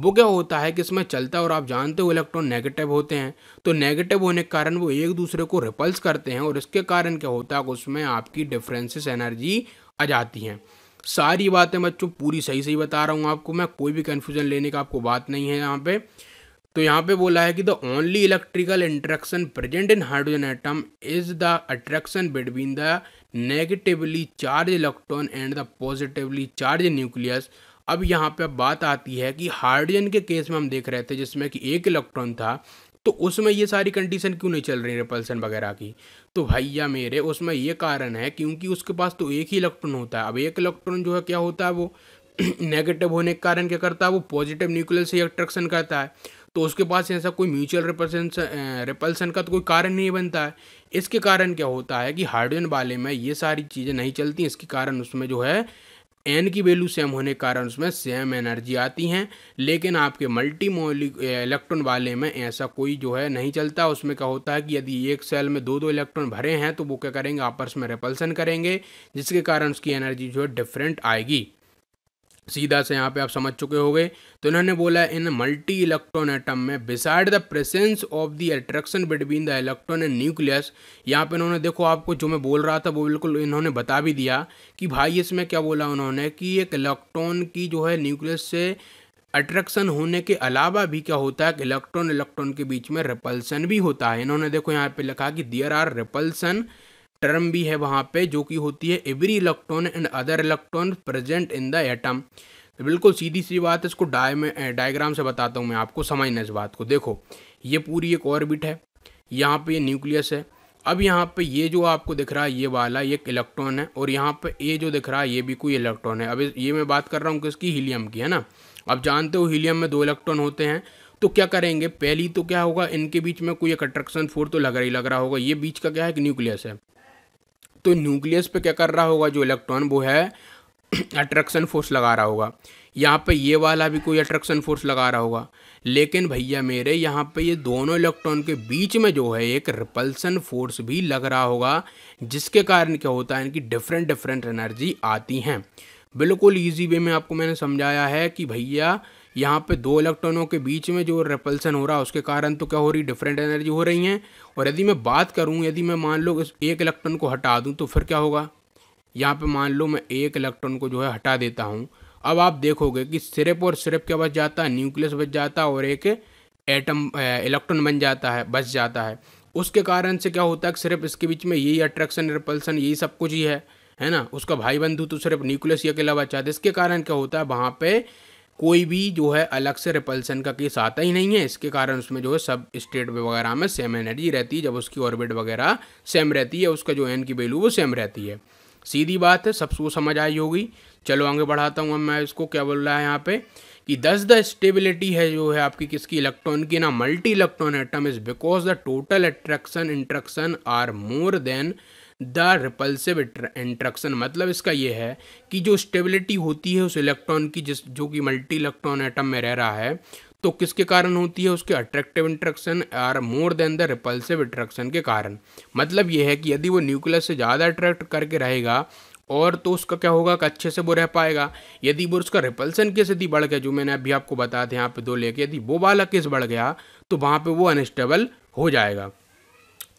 वो क्या होता है कि इसमें चलता है और आप जानते हो इलेक्ट्रॉन नेगेटिव होते हैं तो नेगेटिव होने के कारण वो एक दूसरे को रिपल्स करते हैं और इसके कारण क्या होता है उसमें आपकी डिफ्रेंसेस एनर्जी आ जाती हैं सारी बातें बच्चों पूरी सही सही बता रहा हूँ आपको मैं कोई भी कन्फ्यूज़न लेने का आपको बात नहीं है यहाँ पे तो यहाँ पे बोला है कि the only electrical interaction present in hydrogen atom is the attraction between the negatively charge electron and the positively charge nucleus अब यहाँ पे बात आती है कि हाइड्रोजन के केस में हम देख रहे थे जिसमें कि एक इलेक्ट्रॉन था तो उसमें ये सारी कंडीशन क्यों नहीं चल रही रिपल्सन वगैरह की तो भैया मेरे उसमें ये कारण है क्योंकि उसके पास तो एक ही इलेक्ट्रॉन होता है अब एक इलेक्ट्रॉन जो है क्या होता है वो नेगेटिव होने के कारण क्या करता है वो पॉजिटिव न्यूक्लियर से अट्रैक्शन करता है तो उसके पास ऐसा कोई म्यूचुअल रिपल्सन रिपल्सन का तो कोई कारण नहीं बनता है इसके कारण क्या होता है कि हाइड्रोजन वाले में ये सारी चीज़ें नहीं चलती इसके कारण उसमें जो है एन की वैल्यू सेम होने के कारण उसमें सेम एनर्जी आती हैं लेकिन आपके मल्टी इलेक्ट्रॉन वाले में ऐसा कोई जो है नहीं चलता उसमें क्या होता है कि यदि एक सेल में दो दो इलेक्ट्रॉन भरे हैं तो वो क्या करेंगे आपस में रिपल्सन करेंगे जिसके कारण उसकी एनर्जी जो है डिफरेंट आएगी सीधा से यहाँ पे आप समझ चुके हो तो इन्होंने बोला इन मल्टी इलेक्ट्रॉन एटम में beside the presence of the attraction between the electron and nucleus यहाँ पे इन्होंने देखो आपको जो मैं बोल रहा था वो बिल्कुल इन्होंने बता भी दिया कि भाई इसमें क्या बोला उन्होंने कि एक इलेक्ट्रॉन की जो है न्यूक्लियस से अट्रैक्शन होने के अलावा भी क्या होता है कि इलेक्ट्रॉन इलेक्ट्रॉन के बीच में रिपल्सन भी होता है इन्होंने देखो यहाँ पे लिखा कि देयर आर रिपल्सन टर्म भी है वहाँ पे जो कि होती है every electron and other electron present in the atom तो बिल्कुल सीधी सी बात है इसको डाय में डायग्राम से बताता हूँ मैं आपको समझना इस बात को देखो ये पूरी एक ऑर्बिट है यहाँ पे ये न्यूक्लियस है अब यहाँ पे ये जो आपको दिख रहा है ये वाला ये इलेक्ट्रॉन है और यहाँ पे ये जो दिख रहा है ये भी कोई इलेक्ट्रॉन है अब ये मैं बात कर रहा हूँ किसकी हीलियम की है ना अब जानते हो हीलियम में दो इलेक्ट्रॉन होते हैं तो क्या करेंगे पहली तो क्या होगा इनके बीच में कोई एक अट्रैक्शन फोर तो लग रही लग रहा होगा ये बीच का क्या है कि न्यूक्लियस है तो न्यूक्लियस पे क्या कर रहा होगा जो इलेक्ट्रॉन वो है अट्रैक्शन फोर्स लगा रहा होगा यहाँ पे ये वाला भी कोई अट्रैक्शन फोर्स लगा रहा होगा लेकिन भैया मेरे यहाँ पे ये दोनों इलेक्ट्रॉन के बीच में जो है एक रिपल्सन फोर्स भी लग रहा होगा जिसके कारण क्या होता है इनकी डिफरेंट डिफरेंट एनर्जी आती हैं बिल्कुल ईजी वे में आपको मैंने समझाया है कि भैया यहाँ पे दो इलेक्ट्रॉनों के बीच में जो रिपल्सन हो रहा है उसके कारण तो क्या हो रही डिफरेंट एनर्जी हो रही हैं और यदि मैं बात करूँ यदि मैं मान लो इस एक इलेक्ट्रॉन को हटा दूँ तो फिर क्या होगा यहाँ पे मान लो मैं एक इलेक्ट्रॉन को जो है हटा देता हूँ अब आप देखोगे कि सिर्फ और सिर्फ क्या बच जाता है न्यूक्लियस बच जाता है और एक एटम इलेक्ट्रॉन बन जाता है बच जाता है उसके कारण से क्या होता है कि सिर्फ इसके बीच में यही अट्रैक्शन रिपल्सन यही सब कुछ ही है है ना उसका भाई बंधु तो सिर्फ न्यूक्लियस ही अकेला बचा था इसके कारण क्या होता है वहाँ पे कोई भी जो है अलग से रिपल्सन का केस आता ही नहीं है इसके कारण उसमें जो है सब स्टेट वगैरह में सेम एनर्जी रहती है जब उसकी ऑर्बिट वगैरह सेम रहती है उसका जो एन की वैल्यू वो सेम रहती है सीधी बात है सब सो समझ आई होगी चलो आगे बढ़ाता हूँ मैं इसको क्या बोल रहा है यहाँ पे कि दस द स्टेबिलिटी है जो है आपकी किसकी इलेक्ट्रॉन की ना multi electron atom is because the total attraction interaction are more than the repulsive interaction मतलब इसका ये है कि जो स्टेबिलिटी होती है उस इलेक्ट्रॉन की जिस जो कि मल्टी इलेक्ट्रॉन एटम में रह रहा है तो किसके कारण होती है उसके attractive interaction are more than the repulsive interaction के कारण मतलब ये है कि यदि वो न्यूक्लियस से ज़्यादा अट्रैक्ट करके रहेगा और तो उसका क्या होगा कि अच्छे से वो रह पाएगा यदि वो उसका रिपल्सन केस यदि बढ़ गया जो मैंने अभी आपको बताया था यहाँ पे दो लेके यदि वो वाला केस बढ़ गया तो वहाँ पे वो अनस्टेबल हो जाएगा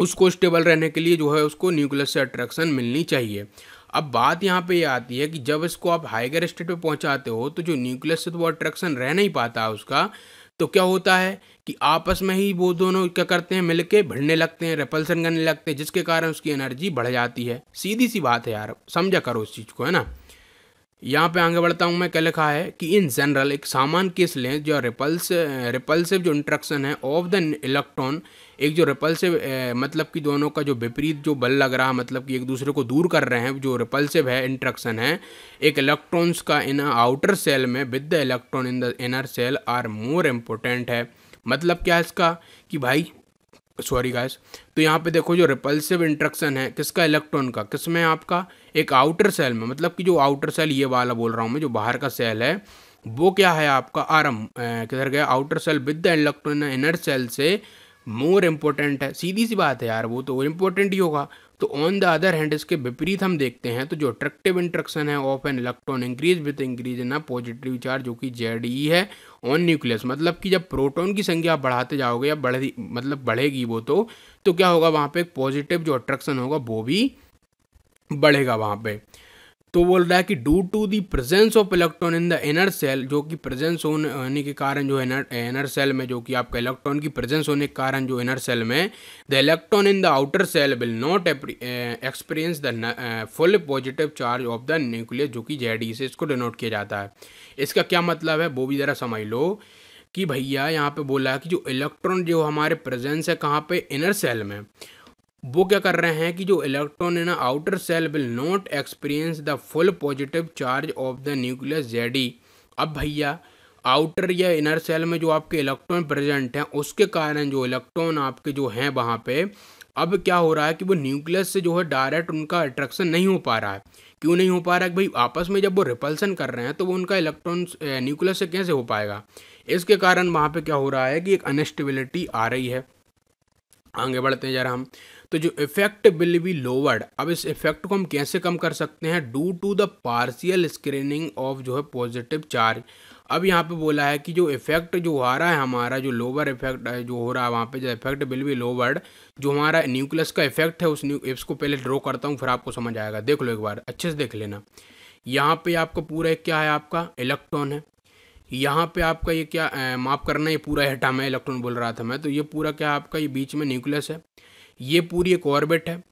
उसको स्टेबल रहने के लिए जो है उसको न्यूक्लियस से अट्रैक्शन मिलनी चाहिए अब बात यहाँ पे ये यह आती है कि जब इसको आप हाइगर स्टेट पे पहुँचाते हो तो जो न्यूक्लियस से तो वो अट्रैक्शन रह नहीं पाता उसका तो क्या होता है कि आपस में ही वो दोनों क्या करते हैं मिलके भिड़ने लगते हैं रेपल्सन करने लगते हैं जिसके कारण उसकी एनर्जी बढ़ जाती है सीधी सी बात है यार समझा करो उस चीज़ को है ना यहाँ पे आगे बढ़ता हूँ मैं क्या लिखा है कि इन जनरल एक सामान केस लें जो रिपल्स रिपल्सिव जो इंट्रक्शन है ऑफ द इलेक्ट्रॉन एक जो रिपल्सिव मतलब कि दोनों का जो विपरीत जो बल लग रहा है मतलब कि एक दूसरे को दूर कर रहे हैं जो रिपल्सिव है इंट्रक्शन है एक इलेक्ट्रॉन्स का इन आउटर सेल में with the electron in the inner shell are more important है मतलब क्या है इसका कि भाई सॉरी गाइस तो यहाँ पे देखो जो रिपल्सिव इंट्रक्शन है किसका इलेक्ट्रॉन का किस में आपका एक आउटर सेल में मतलब कि जो आउटर सेल ये वाला बोल रहा हूँ मैं जो बाहर का सेल है वो क्या है आपका आरम किधर गया outer shell with the electron inner shell से मोर इम्पोर्टेंट है सीधी सी बात है यार वो तो इम्पोर्टेंट ही होगा तो ऑन द अदर हैंड इसके विपरीत हम देखते हैं तो जो अट्रैक्टिव इंट्रक्शन है of an electron increase with increase in positive charge जो कि जेड ई है ऑन न्यूक्लियस मतलब कि जब प्रोटॉन की संख्या बढ़ाते जाओगे या बढ़ मतलब बढ़ेगी वो तो, तो क्या होगा वहाँ पे एक पॉजिटिव जो अट्रैक्शन होगा वो भी बढ़ेगा वहाँ पे तो बोल रहा है कि due to the presence of electron in the inner shell जो कि प्रेजेंस होने के कारण जो इनर इनर सेल में जो कि आपका इलेक्ट्रॉन की प्रेजेंस होने के कारण जो इनर सेल में the electron in the outer shell will not experience the full positive charge of the nucleus जो कि जेड e से इसको डिनोट किया जाता है इसका क्या मतलब है वो भी ज़रा समझ लो कि भैया यहाँ पे बोला है कि जो इलेक्ट्रॉन जो हमारे प्रेजेंस है कहाँ पे इनर सेल में वो क्या कर रहे हैं कि जो इलेक्ट्रॉन है ना outer shell will not experience the full positive charge of the nucleus Z अब भैया आउटर या इनर सेल में जो आपके इलेक्ट्रॉन प्रेजेंट हैं उसके कारण जो इलेक्ट्रॉन आपके जो हैं वहाँ पे अब क्या हो रहा है कि वो न्यूक्लियस से जो है डायरेक्ट उनका अट्रैक्शन नहीं हो पा रहा है क्यों नहीं हो पा रहा है भाई आपस में जब वो रिपल्सन कर रहे हैं तो वो उनका इलेक्ट्रॉन न्यूक्लियस से कैसे हो पाएगा इसके कारण वहाँ पर क्या हो रहा है कि एक अनस्टेबिलिटी आ रही है आगे बढ़ते हैं जरा हम तो जो इफेक्ट विल बी लोवर्ड अब इस इफेक्ट को हम कैसे कम कर सकते हैं due to the partial screening of जो है पॉजिटिव चार्ज अब यहाँ पे बोला है कि जो इफेक्ट जो आ रहा है हमारा जो लोअर इफेक्ट जो हो रहा है वहाँ पे जो इफेक्ट विल बी लोवर्ड जो हमारा न्यूक्लियस का इफेक्ट है उस इसको पहले ड्रॉ करता हूँ फिर आपको समझ आएगा देख लो एक बार अच्छे से देख लेना यहाँ पे आपका पूरा एक क्या है आपका इलेक्ट्रॉन है यहाँ पे आपका ये क्या माफ़ करना ये पूरा हेटा मैं इलेक्ट्रॉन बोल रहा था मैं तो ये पूरा क्या आपका ये बीच में न्यूक्लियस है ये पूरी एक ऑर्बिट है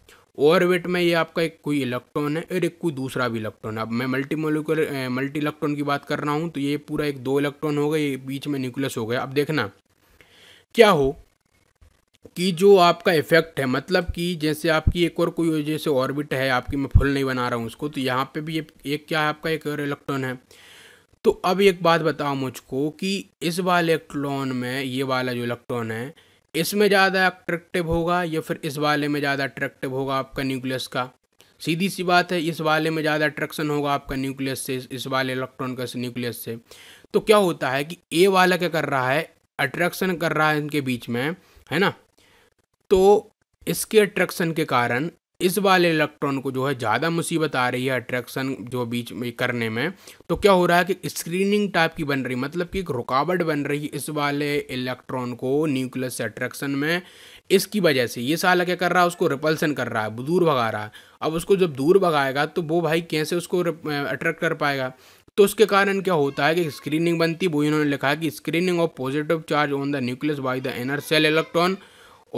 ऑर्बिट में ये आपका एक कोई इलेक्ट्रॉन है और एक कोई दूसरा भी इलेक्ट्रॉन है अब मैं मल्टी मोलिकुलर मल्टी इलेक्ट्रॉन की बात कर रहा हूँ तो ये पूरा एक दो इलेक्ट्रॉन हो गए ये बीच में न्यूक्लियस हो गया अब देखना क्या हो कि जो आपका इफेक्ट है मतलब कि जैसे आपकी एक और कोई जैसे ऑर्बिट है आपकी मैं फुल नहीं बना रहा हूँ उसको तो यहाँ पर भी एक क्या है आपका एक और इलेक्ट्रॉन है तो अब एक बात बताओ मुझको कि इस वाले इलेक्ट्रॉन में ये वाला जो इलेक्ट्रॉन है इसमें ज़्यादा अट्रैक्टिव होगा या फिर इस वाले में ज़्यादा अट्रैक्टिव होगा आपका न्यूक्लियस का सीधी सी बात है इस वाले में ज़्यादा अट्रैक्शन होगा आपका न्यूक्लियस से इस वाले इलेक्ट्रॉन का न्यूक्लियस से तो क्या होता है कि ए वाला क्या कर रहा है अट्रैक्शन कर रहा है इनके बीच में है ना तो इसके अट्रैक्शन के कारण इस वाले इलेक्ट्रॉन को जो है ज़्यादा मुसीबत आ रही है अट्रैक्शन जो बीच में करने में तो क्या हो रहा है कि स्क्रीनिंग टाइप की बन रही मतलब कि एक रुकावट बन रही है इस वाले इलेक्ट्रॉन को न्यूक्लियस अट्रैक्शन में इसकी वजह से ये साला क्या कर रहा है उसको रिपल्सन कर रहा है दूर भगा रहा है अब उसको जब दूर भगाएगा तो वो भाई कैसे उसको अट्रैक्ट कर पाएगा तो उसके कारण क्या होता है कि स्क्रीनिंग बनती वो इन्होंने लिखा है कि screening of positive charge on the nucleus by the inner shell electron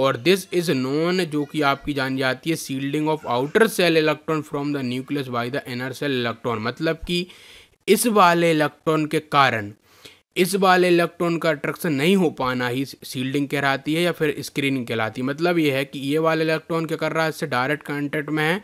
और दिस इज नोन जो कि आपकी जान जाती है shielding of outer shell electron from the nucleus by the inner shell electron मतलब कि इस वाले इलेक्ट्रॉन के कारण इस वाले इलेक्ट्रॉन का अट्रैक्शन नहीं हो पाना ही सील्डिंग कहलाती है या फिर स्क्रीनिंग कहलाती है मतलब ये है कि ये वाले इलेक्ट्रॉन क्या कर रहा है इससे डायरेक्ट कॉन्टेक्ट में है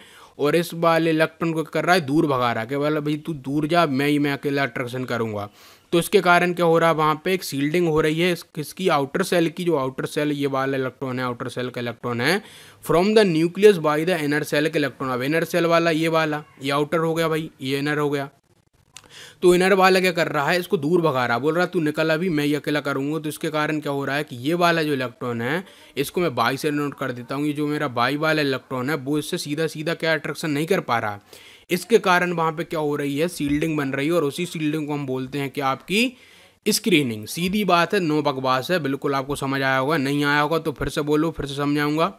और इस वाले इलेक्ट्रॉन को कर रहा है दूर भगा रहा है कि भाई तू दूर जा मैं ही मैं अकेला अट्रैक्शन करूँगा तो इसके कारण क्या हो रहा है वहाँ पे एक सील्डिंग हो रही है किसकी आउटर सेल की जो आउटर सेल ये वाला इलेक्ट्रॉन है आउटर सेल का इलेक्ट्रॉन है from the nucleus by the inner shell का इलेक्ट्रॉन अब इनर सेल वाला ये वाला ये आउटर हो गया भाई ये इनर हो गया तो इनर वाला क्या कर रहा है इसको दूर भगा रहा बोल रहा तू निकल अभी मैं ये अकेला करूँगा तो इसके कारण क्या हो रहा है कि ये वाला जो इलेक्ट्रॉन है इसको मैं बाई से नोट कर देता हूँ ये जो मेरा बाई वाला इलेक्ट्रॉन है वो इससे सीधा सीधा क्या अट्रैक्शन नहीं कर पा रहा इसके कारण वहाँ पे क्या हो रही है सील्डिंग बन रही है और उसी सील्डिंग को हम बोलते हैं कि आपकी स्क्रीनिंग सीधी बात है नो बकवास है बिल्कुल आपको समझ आया होगा नहीं आया होगा तो फिर से बोलो फिर से समझाऊंगा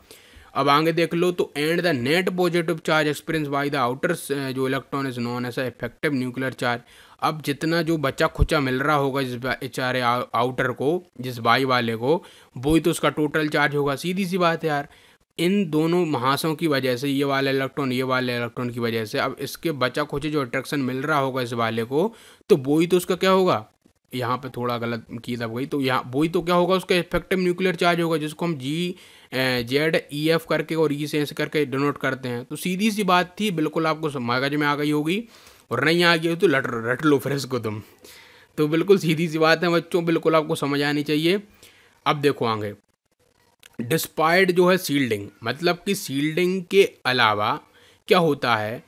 अब आगे देख लो तो and the net positive charge experience by the outer जो electron is known as effective nuclear charge अब जितना जो बचा खुचा मिल रहा होगा जिस एच आर आउटर को जिस बाई वाले को वही तो उसका टोटल चार्ज होगा सीधी सी बात है यार इन दोनों महासों की वजह से ये वाले इलेक्ट्रॉन ये वाले इलेक्ट्रॉन की वजह से अब इसके बचा खोचे जो अट्रैक्शन मिल रहा होगा इस वाले को तो वो ही तो उसका क्या होगा यहाँ पे थोड़ा गलत की दब गई तो यहाँ ही तो क्या होगा उसका इफेक्टिव न्यूक्लियर चार्ज होगा जिसको हम जी जेड ई एफ करके और ई e से ऐसे करके डोनोट करते हैं तो सीधी सी बात थी बिल्कुल आपको मगज में आ गई होगी और नहीं आ गई हो तो लट रट लो फिर इसको तुम तो बिल्कुल सीधी सी बात है बच्चों बिल्कुल आपको समझ आनी चाहिए अब देखो आगे डिस्पाइड जो है सील्डिंग मतलब कि सील्डिंग के अलावा क्या होता है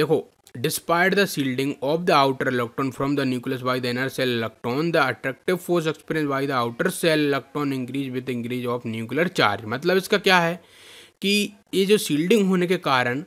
देखो despite the shielding of the outer electron from the nucleus by the inner shell electron the attractive force experience by the outer shell electron increase with increase of nuclear charge मतलब इसका क्या है कि ये जो सील्डिंग होने के कारण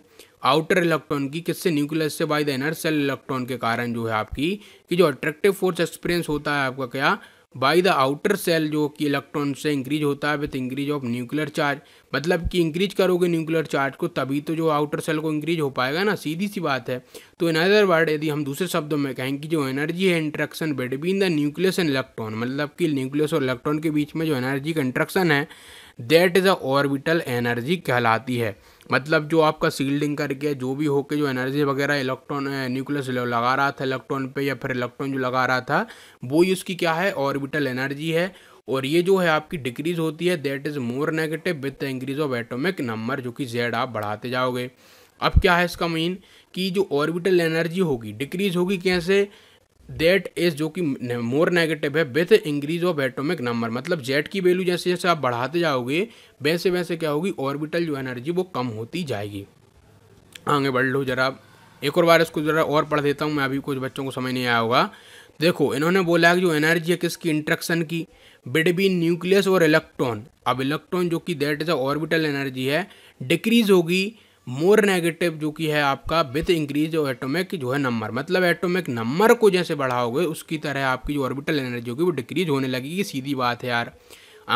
आउटर इलेक्ट्रॉन की किससे न्यूक्लियस से by the inner shell electron के कारण जो है आपकी कि जो अट्रैक्टिव फोर्स एक्सपीरियंस होता है आपका क्या बाई द आउटर सेल जो कि इलेक्ट्रॉन से इंक्रीज होता है with increase of nuclear charge मतलब कि इंक्रीज करोगे न्यूक्लियर चार्ज को तभी तो जो आउटर सेल को इंक्रीज हो पाएगा ना सीधी सी बात है तो इन अदर वर्ड यदि हम दूसरे शब्दों में कहें कि जो एनर्जी है interaction between the nucleus and electron मतलब कि न्यूक्लियस और इलेक्ट्रॉन के बीच में जो एनर्जी का इंट्रैक्शन है that is a orbital energy कहलाती है मतलब जो आपका सील्डिंग करके जो भी होके जो एनर्जी वगैरह इलेक्ट्रॉन न्यूक्लियस लगा रहा था इलेक्ट्रॉन पे या फिर इलेक्ट्रॉन जो लगा रहा था वो ही उसकी क्या है ऑर्बिटल एनर्जी है और ये जो है आपकी डिक्रीज होती है that is more negative with increase of atomic number जो कि जेड आप बढ़ाते जाओगे अब क्या है इसका मीन कि जो ऑर्बिटल एनर्जी होगी डिक्रीज होगी कैसे दैट इज जो कि मोर नेगेटिव है with increase of atomic number मतलब जेट की वैल्यू जैसे जैसे आप बढ़ाते जाओगे वैसे वैसे क्या होगी ऑर्बिटल जो एनर्जी वो कम होती जाएगी आगे बढ़ लो जरा एक और बार इसको ज़रा और पढ़ देता हूँ मैं अभी कुछ बच्चों को समझ नहीं आया होगा देखो इन्होंने बोला है जो एनर्जी है किसकी इंट्रक्शन की बिटवीन न्यूक्लियस और इलेक्ट्रॉन अब इलेक्ट्रॉन जो कि that is a orbital energy है डिक्रीज होगी मोर नेगेटिव जो कि है आपका विथ इंक्रीज एटोमिक जो है नंबर मतलब एटोमिक नंबर को जैसे बढ़ाओगे उसकी तरह आपकी जो ऑर्बिटल एनर्जी होगी वो डिक्रीज होने लगेगी सीधी बात है यार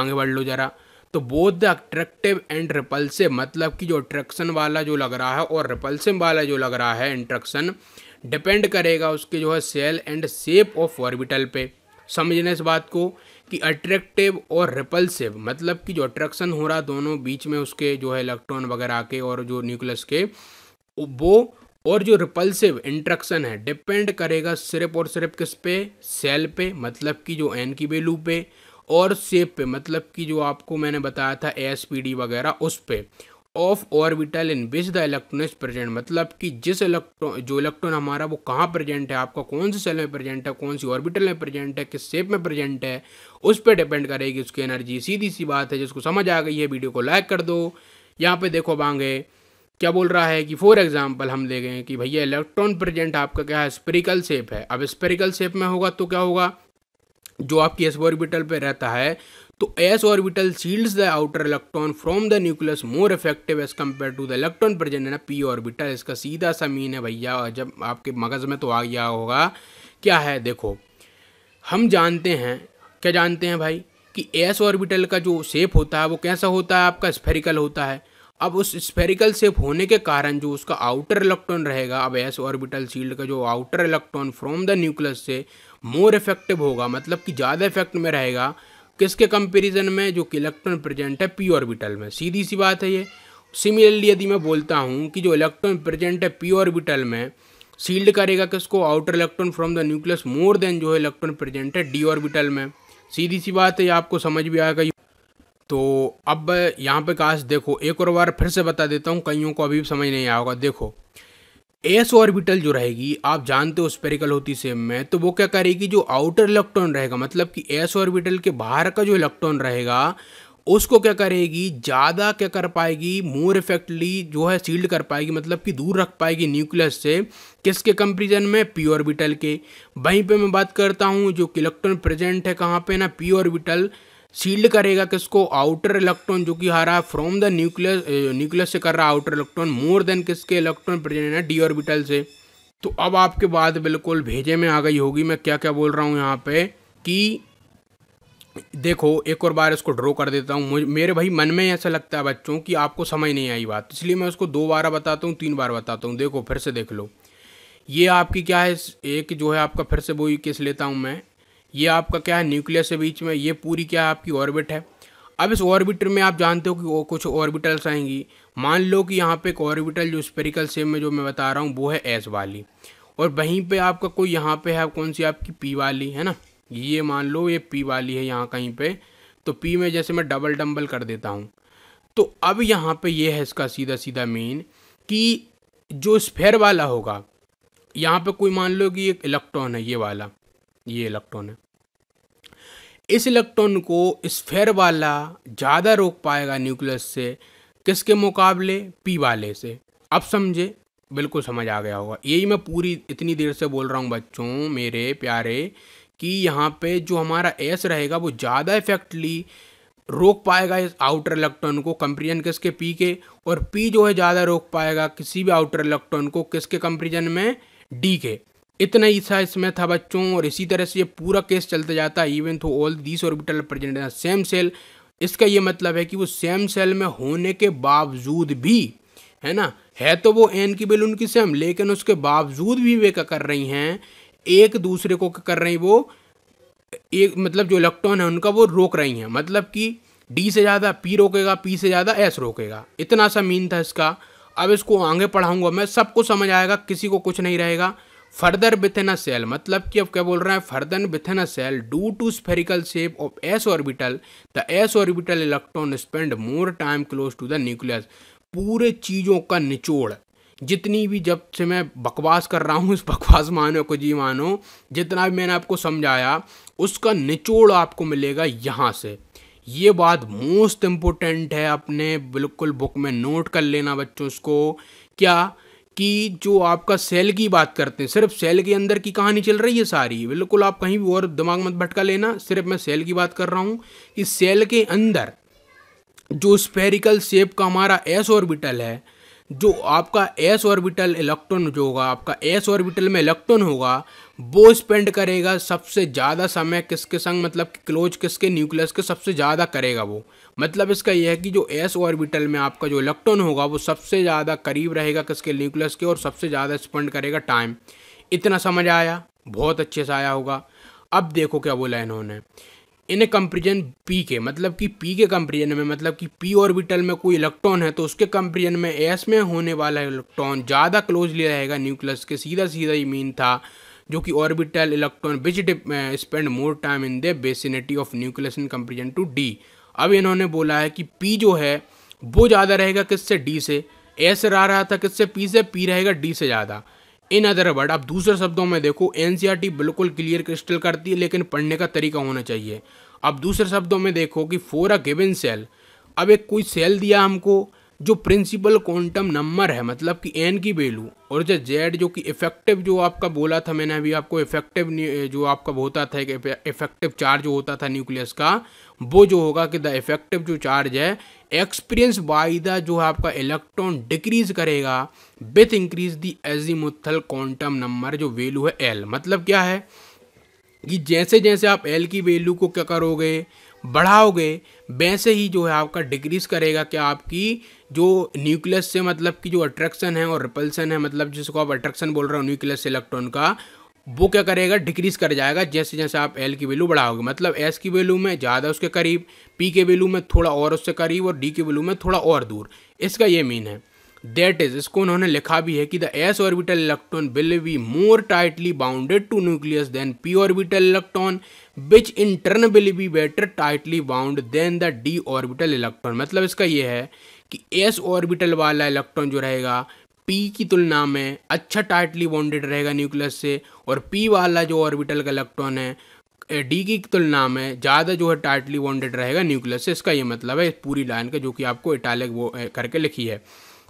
आगे बढ़ लो जरा तो both the attractive and repulsive मतलब कि जो अट्रैक्शन वाला जो लग रहा है और रिपल्सिव वाला जो लग रहा है इंट्रक्शन डिपेंड करेगा उसके जो है shell and shape of orbital पे समझने इस बात को कि अट्रैक्टिव और रिपल्सिव मतलब कि जो अट्रैक्शन हो रहा दोनों बीच में उसके जो है इलेक्ट्रॉन वगैरह के और जो न्यूक्लियस के वो और जो रिपल्सिव इंट्रक्शन है डिपेंड करेगा सिर्फ और सिर्फ किस पे सेल पे मतलब कि जो एन की वैल्यू पे और सेप पे मतलब कि जो आपको मैंने बताया था एस पी डी वगैरह उस पे of orbital in which the electron is present मतलब कि जिस इलेक्ट्रॉन जो इलेक्ट्रॉन हमारा वो कहाँ प्रेजेंट है आपका कौन सी सेल में प्रेजेंट है कौन सी ऑर्बिटल में प्रेजेंट है किस शेप में प्रेजेंट है उस पर डिपेंड करेगी उसकी एनर्जी सीधी सी बात है जिसको समझ आ गई है वीडियो को लाइक कर दो यहाँ पे देखो बांगे क्या बोल रहा है कि फॉर एग्जाम्पल हम देखें गए कि भैया इलेक्ट्रॉन प्रेजेंट आपका क्या है स्पेरिकल शेप है अब स्पेरिकल शेप में होगा तो क्या होगा जो आपकी एस ऑर्बिटल पे रहता है तो S orbital shields the outer electron from the nucleus more effective as compare to the electron present है ना पी ऑर्बिटल इसका सीधा सा मीन है भैया और जब आपके मगज में तो आ गया होगा क्या है देखो हम जानते हैं क्या जानते हैं भाई कि एस ऑर्बिटल का जो शेप होता है वो कैसा होता है आपका स्फेरिकल होता है अब उस स्फेरिकल शेप होने के कारण जो उसका आउटर इलेक्ट्रॉन रहेगा अब एस ऑर्बिटल शील्ड का जो outer electron from the nucleus से मोर इफेक्टिव होगा मतलब कि ज़्यादा इफेक्ट में रहेगा किसके कंपेरिजन में जो कि इलेक्ट्रॉन प्रेजेंट है पी ऑर्बिटल में सीधी सी बात है ये सिमिलरली यदि मैं बोलता हूँ कि जो इलेक्ट्रॉन प्रेजेंट है पी ऑर्बिटल में सील्ड करेगा किसको outer electron from the nucleus more than जो है इलेक्ट्रॉन प्रेजेंट है डी ऑर्बिटल में सीधी सी बात है ये आपको समझ भी आएगा तो अब यहाँ पे काश देखो एक और बार फिर से बता देता हूँ कईयों को अभी समझ नहीं आया होगा देखो एस ऑर्बिटल जो रहेगी आप जानते हो स्पेरिकल होती सेम में तो वो क्या करेगी जो आउटर इलेक्ट्रॉन रहेगा मतलब कि एस ऑर्बिटल के बाहर का जो इलेक्ट्रॉन रहेगा उसको क्या करेगी ज़्यादा क्या कर पाएगी मोर इफेक्टली जो है सील्ड कर पाएगी मतलब कि दूर रख पाएगी न्यूक्लियस से किसके कंपेरिजन में पी ऑर्बिटल के वहीं पे मैं बात करता हूँ जो इलेक्ट्रॉन प्रेजेंट है कहाँ पे ना पी ऑर्बिटल शील्ड करेगा किसको आउटर इलेक्ट्रॉन जो कि आ रहा है फ्रॉम द न्यूक्लियस न्यूक्लियस से कर रहा है आउटर इलेक्ट्रॉन मोर देन किसके इलेक्ट्रॉन प्रेजेंट है डी ऑर्बिटल से तो अब आपके बाद बिल्कुल भेजे में आ गई होगी मैं क्या क्या बोल रहा हूँ यहाँ पे कि देखो एक और बार इसको ड्रॉ कर देता हूँ मेरे भाई मन में ऐसा लगता है बच्चों कि आपको समझ नहीं आई बात इसलिए मैं उसको दो बार बताता हूँ तीन बार बताता हूँ देखो फिर से देख लो ये आपकी क्या है एक जो है आपका फिर से वो केस लेता हूँ मैं ये आपका क्या है न्यूक्लियस के बीच में ये पूरी क्या है आपकी ऑर्बिट है अब इस ऑर्बिटर में आप जानते हो कि वो कुछ ऑर्बिटल्स आएंगी मान लो कि यहाँ पे एक ऑर्बिटल जो स्पेरिकल सेम में जो मैं बता रहा हूँ वो है एस वाली और वहीं पे आपका कोई यहाँ पे है कौन सी आपकी पी वाली है ना ये मान लो ये पी वाली है यहाँ कहीं पे तो पी में जैसे मैं डबल डम्बल कर देता हूँ तो अब यहाँ पर यह है इसका सीधा सीधा मेन कि जो स्फेयर वाला होगा यहाँ पर कोई मान लो कि एक इलेक्ट्रॉन है ये वाला ये इलेक्ट्रॉन है इस इलेक्ट्रॉन को स्फेयर वाला ज़्यादा रोक पाएगा न्यूक्लियस से किसके मुकाबले पी वाले से अब समझे बिल्कुल समझ आ गया होगा यही मैं पूरी इतनी देर से बोल रहा हूँ बच्चों मेरे प्यारे कि यहाँ पे जो हमारा एस रहेगा वो ज़्यादा इफेक्टली रोक पाएगा इस आउटर इलेक्ट्रॉन को कंपेरिजन किसके पी के और पी जो है ज़्यादा रोक पाएगा किसी भी आउटर इलेक्ट्रॉन को किसके कंपेरिजन में डी के इतना ही था इसमें था बच्चों और इसी तरह से ये पूरा केस चलता जाता है even through all this orbital present same shell इसका ये मतलब है कि वो सेम सेल में होने के बावजूद भी है ना है तो वो एन की बिल उनकी सेम लेकिन उसके बावजूद भी वे क्या कर रही हैं एक दूसरे को क्या कर रही वो एक मतलब जो इलेक्ट्रॉन है उनका वो रोक रही हैं मतलब कि डी से ज़्यादा पी रोकेगा पी से ज़्यादा एस रोकेगा इतना सा मीन था इसका अब इसको आगे पढ़ाऊँगा मैं सबको समझ आएगा किसी को कुछ नहीं रहेगा फर्दर बिथेन अ सेल मतलब कि अब क्या बोल रहे हैं further within a shell due to spherical shape of S orbital the S orbital electron spend more time close to the nucleus पूरे चीज़ों का निचोड़ जितनी भी जब से मैं बकवास कर रहा हूँ इस बकवास मानो को जी मानो जितना भी मैंने आपको समझाया उसका निचोड़ आपको मिलेगा यहाँ से ये बात मोस्ट इम्पोर्टेंट है अपने बिल्कुल बुक में नोट कर लेना बच्चों उसको क्या कि जो आपका सेल की बात करते हैं सिर्फ सेल के अंदर की कहानी चल रही है सारी बिल्कुल आप कहीं भी और दिमाग मत भटका लेना सिर्फ मैं सेल की बात कर रहा हूँ कि सेल के अंदर जो स्पेरिकल शेप का हमारा एस ऑर्बिटल है जो आपका एस ऑर्बिटल इलेक्ट्रॉन जो होगा आपका एस ऑर्बिटल में इलेक्ट्रॉन होगा वो स्पेंड करेगा सबसे ज़्यादा समय किसके संग मतलब कि क्लोज किसके न्यूक्लियस के सबसे ज़्यादा करेगा वो मतलब इसका यह है कि जो एस ऑर्बिटल में आपका जो इलेक्ट्रॉन होगा वो सबसे ज़्यादा करीब रहेगा किसके न्यूक्लियस के और सबसे ज़्यादा स्पेंड करेगा टाइम इतना समझ आया बहुत अच्छे से आया होगा अब देखो क्या बोला इन्होंने इन कंपेरिजन पी के मतलब कि पी के कंपेरिजन में मतलब कि पी ऑर्बिटल में कोई इलेक्ट्रॉन है तो उसके कंपेरिजन में एस में होने वाला इलेक्ट्रॉन ज़्यादा क्लोजली रहेगा न्यूक्लियस के सीधा सीधा ही मीन था जो कि orbital electron which spend more time in the vicinity of nucleus in comparison to D अब इन्होंने बोला है कि पी जो है वो ज़्यादा रहेगा किससे डी से एस रहा रहा था किससे पी से पी रहेगा डी से ज़्यादा इन अदर वर्ड आप दूसरे शब्दों में देखो एन e बिल्कुल क्लियर क्रिस्टल करती है लेकिन पढ़ने का तरीका होना चाहिए अब दूसरे शब्दों में देखो कि फोर अ गिवन सेल अब एक कोई सेल दिया हमको जो प्रिंसिपल क्वांटम नंबर है मतलब कि एन की वैल्यू और जो जेड जो कि इफेक्टिव जो आपका बोला था मैंने अभी आपको इफेक्टिव जो आपका होता था एक इफेक्टिव चार्ज होता था न्यूक्लियस का वो जो होगा कि द इफेक्टिव जो चार्ज है एक्सपीरियंस बाई द जो आपका इलेक्ट्रॉन डिक्रीज करेगा with increase the azimuthal quantum number जो वैल्यू है एल मतलब क्या है कि जैसे जैसे आप एल की वैल्यू को क्या करोगे बढ़ाओगे वैसे ही जो है आपका डिक्रीज करेगा कि आपकी जो न्यूक्लियस से मतलब की जो अट्रैक्शन है और रिपल्सन है मतलब जिसको आप अट्रैक्शन बोल रहे हो न्यूक्लियस इलेक्ट्रॉन का वो क्या करेगा डिक्रीज कर जाएगा जैसे जैसे आप एल की वैल्यू बढ़ाओगे मतलब एस की वैल्यू में ज़्यादा उसके करीब पी के वैल्यू में थोड़ा और उससे करीब और डी के वैल्यू में थोड़ा और दूर इसका ये मीन है दैट इज इसको उन्होंने लिखा भी है कि the S orbital electron will be more tightly bounded to nucleus than P orbital electron which in turn will be better tightly bound than the D orbital electron मतलब इसका यह है कि एस ऑर्बिटल वाला इलेक्ट्रॉन जो रहेगा P की तुलना में अच्छा टाइटली बाउंडेड रहेगा न्यूक्लियस से और पी वाला जो ऑर्बिटल का इलेक्ट्रॉन है डी की तुलना में ज़्यादा जो है टाइटली बाउंडेड रहेगा न्यूक्लियस से इसका ये मतलब है इस पूरी लाइन का जो कि आपको इटालिक वो करके लिखी है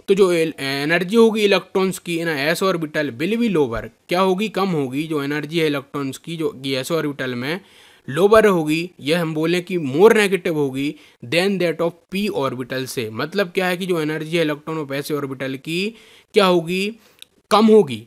तो जो एनर्जी होगी इलेक्ट्रॉन्स की ना S orbital will be lower क्या होगी कम होगी जो एनर्जी है इलेक्ट्रॉन्स की जो कि एस ऑर्बिटल में लोवर होगी यह हम बोलें कि मोर नेगेटिव होगी than that of P orbital से मतलब क्या है कि जो एनर्जी है इलेक्ट्रॉन ऑफ एस ऑर्बिटल की क्या होगी कम होगी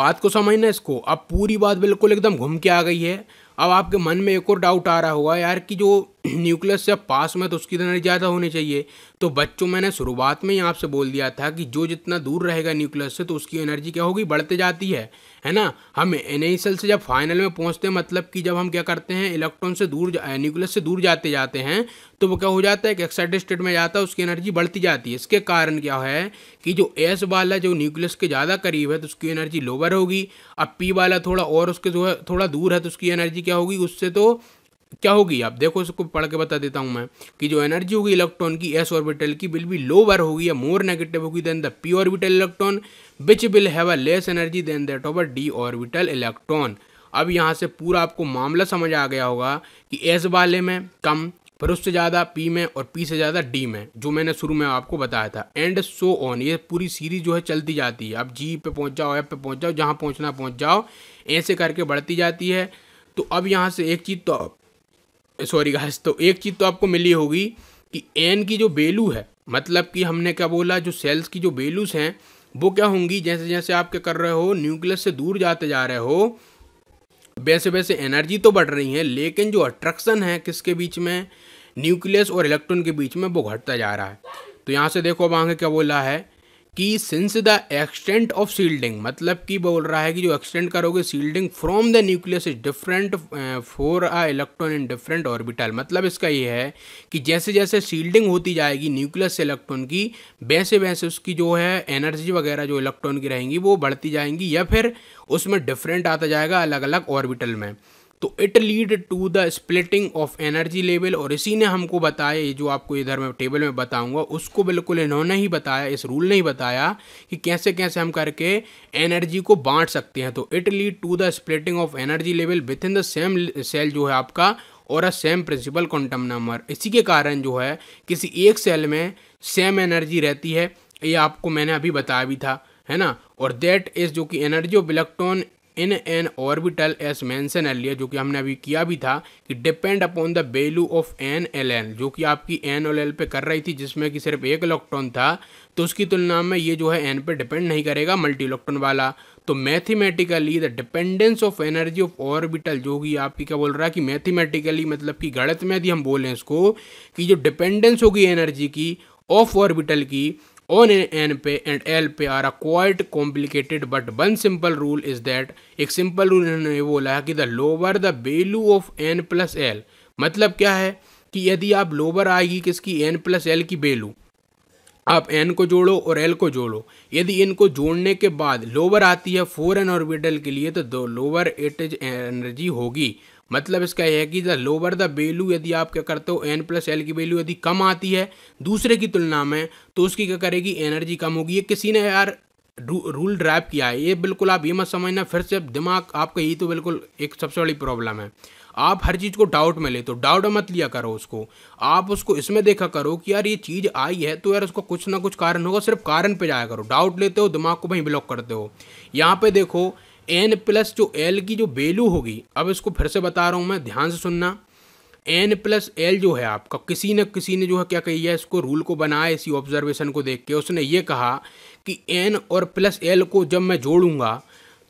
बात को समझना इसको अब पूरी बात बिल्कुल एकदम घूम के आ गई है अब आपके मन में एक और डाउट आ रहा होगा यार कि जो न्यूक्लियस से पास में तो उसकी एनर्जी ज़्यादा होनी चाहिए तो बच्चों मैंने शुरुआत में ही आपसे बोल दिया था कि जो जितना दूर रहेगा न्यूक्लियस से तो उसकी एनर्जी क्या होगी बढ़ते जाती है है ना हम एनएसएल से जब फाइनल में पहुंचते हैं मतलब कि जब हम क्या करते हैं इलेक्ट्रॉन से दूर न्यूक्लियस से दूर जाते जाते हैं तो वो क्या हो जाता है कि एक्साइटेड स्टेट में जाता है उसकी एनर्जी बढ़ती जाती है इसके कारण क्या है कि जो एस वाला जो न्यूक्लियस के ज़्यादा करीब है तो उसकी एनर्जी लोअर होगी अब पी वाला थोड़ा और उसके जो है थोड़ा दूर है तो उसकी एनर्जी क्या होगी उससे तो क्या होगी आप देखो इसको पढ़ के बता देता हूँ मैं कि जो एनर्जी होगी इलेक्ट्रॉन की एस ऑर्बिटल की विल बी लोअर होगी या मोर नेगेटिव होगी than the P orbital electron which will have a less energy than that of a D orbital electron अब यहाँ से पूरा आपको मामला समझ आ गया होगा कि एस वाले में कम पर उससे ज़्यादा पी में और पी से ज़्यादा डी में जो मैंने शुरू में आपको बताया था एंड सो ऑन ये पूरी सीरीज जो है चलती जाती है आप जी पे पहुँच जाओ एफ पे पहुँच जाओ जहाँ पहुँचना पहुँच जाओ ऐसे करके बढ़ती जाती है तो अब यहाँ से एक चीज़ तो सॉरी गाइस तो एक चीज़ तो आपको मिली होगी कि एन की जो वैल्यू है मतलब कि हमने क्या बोला जो सेल्स की जो वैल्यूज़ हैं वो क्या होंगी जैसे जैसे आप क्या कर रहे हो न्यूक्लियस से दूर जाते जा रहे हो वैसे वैसे एनर्जी तो बढ़ रही है लेकिन जो अट्रैक्शन है किसके बीच में न्यूक्लियस और इलेक्ट्रॉन के बीच में वो घटता जा रहा है तो यहाँ से देखो अब आगे क्या बोला है कि since the extent of shielding मतलब कि बोल रहा है कि जो एक्सटेंड करोगे shielding from the nucleus is different for a electron in different orbital मतलब इसका ये है कि जैसे जैसे सील्डिंग होती जाएगी न्यूक्लियस से इलेक्ट्रॉन की वैसे वैसे उसकी जो है एनर्जी वगैरह जो इलेक्ट्रॉन की रहेंगी वो बढ़ती जाएंगी या फिर उसमें डिफरेंट आता जाएगा अलग अलग ऑर्बिटल में तो it lead to the splitting of energy level और इसी ने हमको बताया ये जो आपको इधर मैं टेबल में बताऊंगा उसको बिल्कुल इन्होंने ही बताया इस रूल ने ही बताया कि कैसे कैसे हम करके एनर्जी को बांट सकते हैं तो it lead to the splitting of energy level with in the same shell जो है आपका और a same principal quantum number इसी के कारण जो है किसी एक सेल में सेम एनर्जी रहती है ये आपको मैंने अभी बताया भी था है ना और देट इज़ जो कि energy of electron in an orbital as mentioned earlier जो कि हमने अभी किया भी था कि depend upon the value of N L N जो कि आपकी एन एल एल पे कर रही थी जिसमें कि सिर्फ एक इलेक्ट्रॉन था तो उसकी तुलना में ये जो है एन पे डिपेंड नहीं करेगा मल्टी इलेक्ट्रॉन वाला तो mathematically the dependence of energy of orbital जो कि आपकी क्या बोल रहा है कि मैथमेटिकली मतलब कि गणित में यदि हम बोलें इसको कि जो डिपेंडेंस होगी एनर्जी की ऑफ ऑर्बिटल की ऑन एन एन पे एंड एल पे are a quite complicated but one simple rule is that एक सिंपल रूल इन्होंने बोला है कि the lower the value of N plus L मतलब क्या है कि यदि आप लोअर आएगी किसकी एन प्लस एल की वेल्यू आप एन को जोड़ो और एल को जोड़ो यदि इनको जोड़ने के बाद लोअर आती है फोर एन ऑर्बिटल के लिए तो दो लोअर इट इज एनर्जी होगी मतलब इसका यह है कि द लोअर द वैल्यू यदि आप क्या करते हो एन प्लस एल की वैल्यू यदि कम आती है दूसरे की तुलना में तो उसकी क्या करेगी एनर्जी कम होगी ये किसी ने यार रूल ड्राइव किया है ये बिल्कुल आप ये मत समझना फिर से दिमाग आपका यही तो बिल्कुल एक सबसे बड़ी प्रॉब्लम है आप हर चीज़ को डाउट में ले तो डाउट मत लिया करो उसको आप उसको इसमें देखा करो कि यार ये चीज़ आई है तो यार उसका कुछ ना कुछ कारण होगा सिर्फ कारण पे जाया करो डाउट लेते हो दिमाग को वहीं ब्लॉक करते हो यहाँ पे देखो एन प्लस जो एल की जो वैल्यू होगी अब इसको फिर से बता रहा हूँ मैं ध्यान से सुनना एन प्लस एल जो है आपका किसी न किसी ने जो है क्या कही है इसको रूल को बनाया इसी ऑब्जर्वेशन को देख के उसने ये कहा कि एन और प्लस एल को जब मैं जोड़ूंगा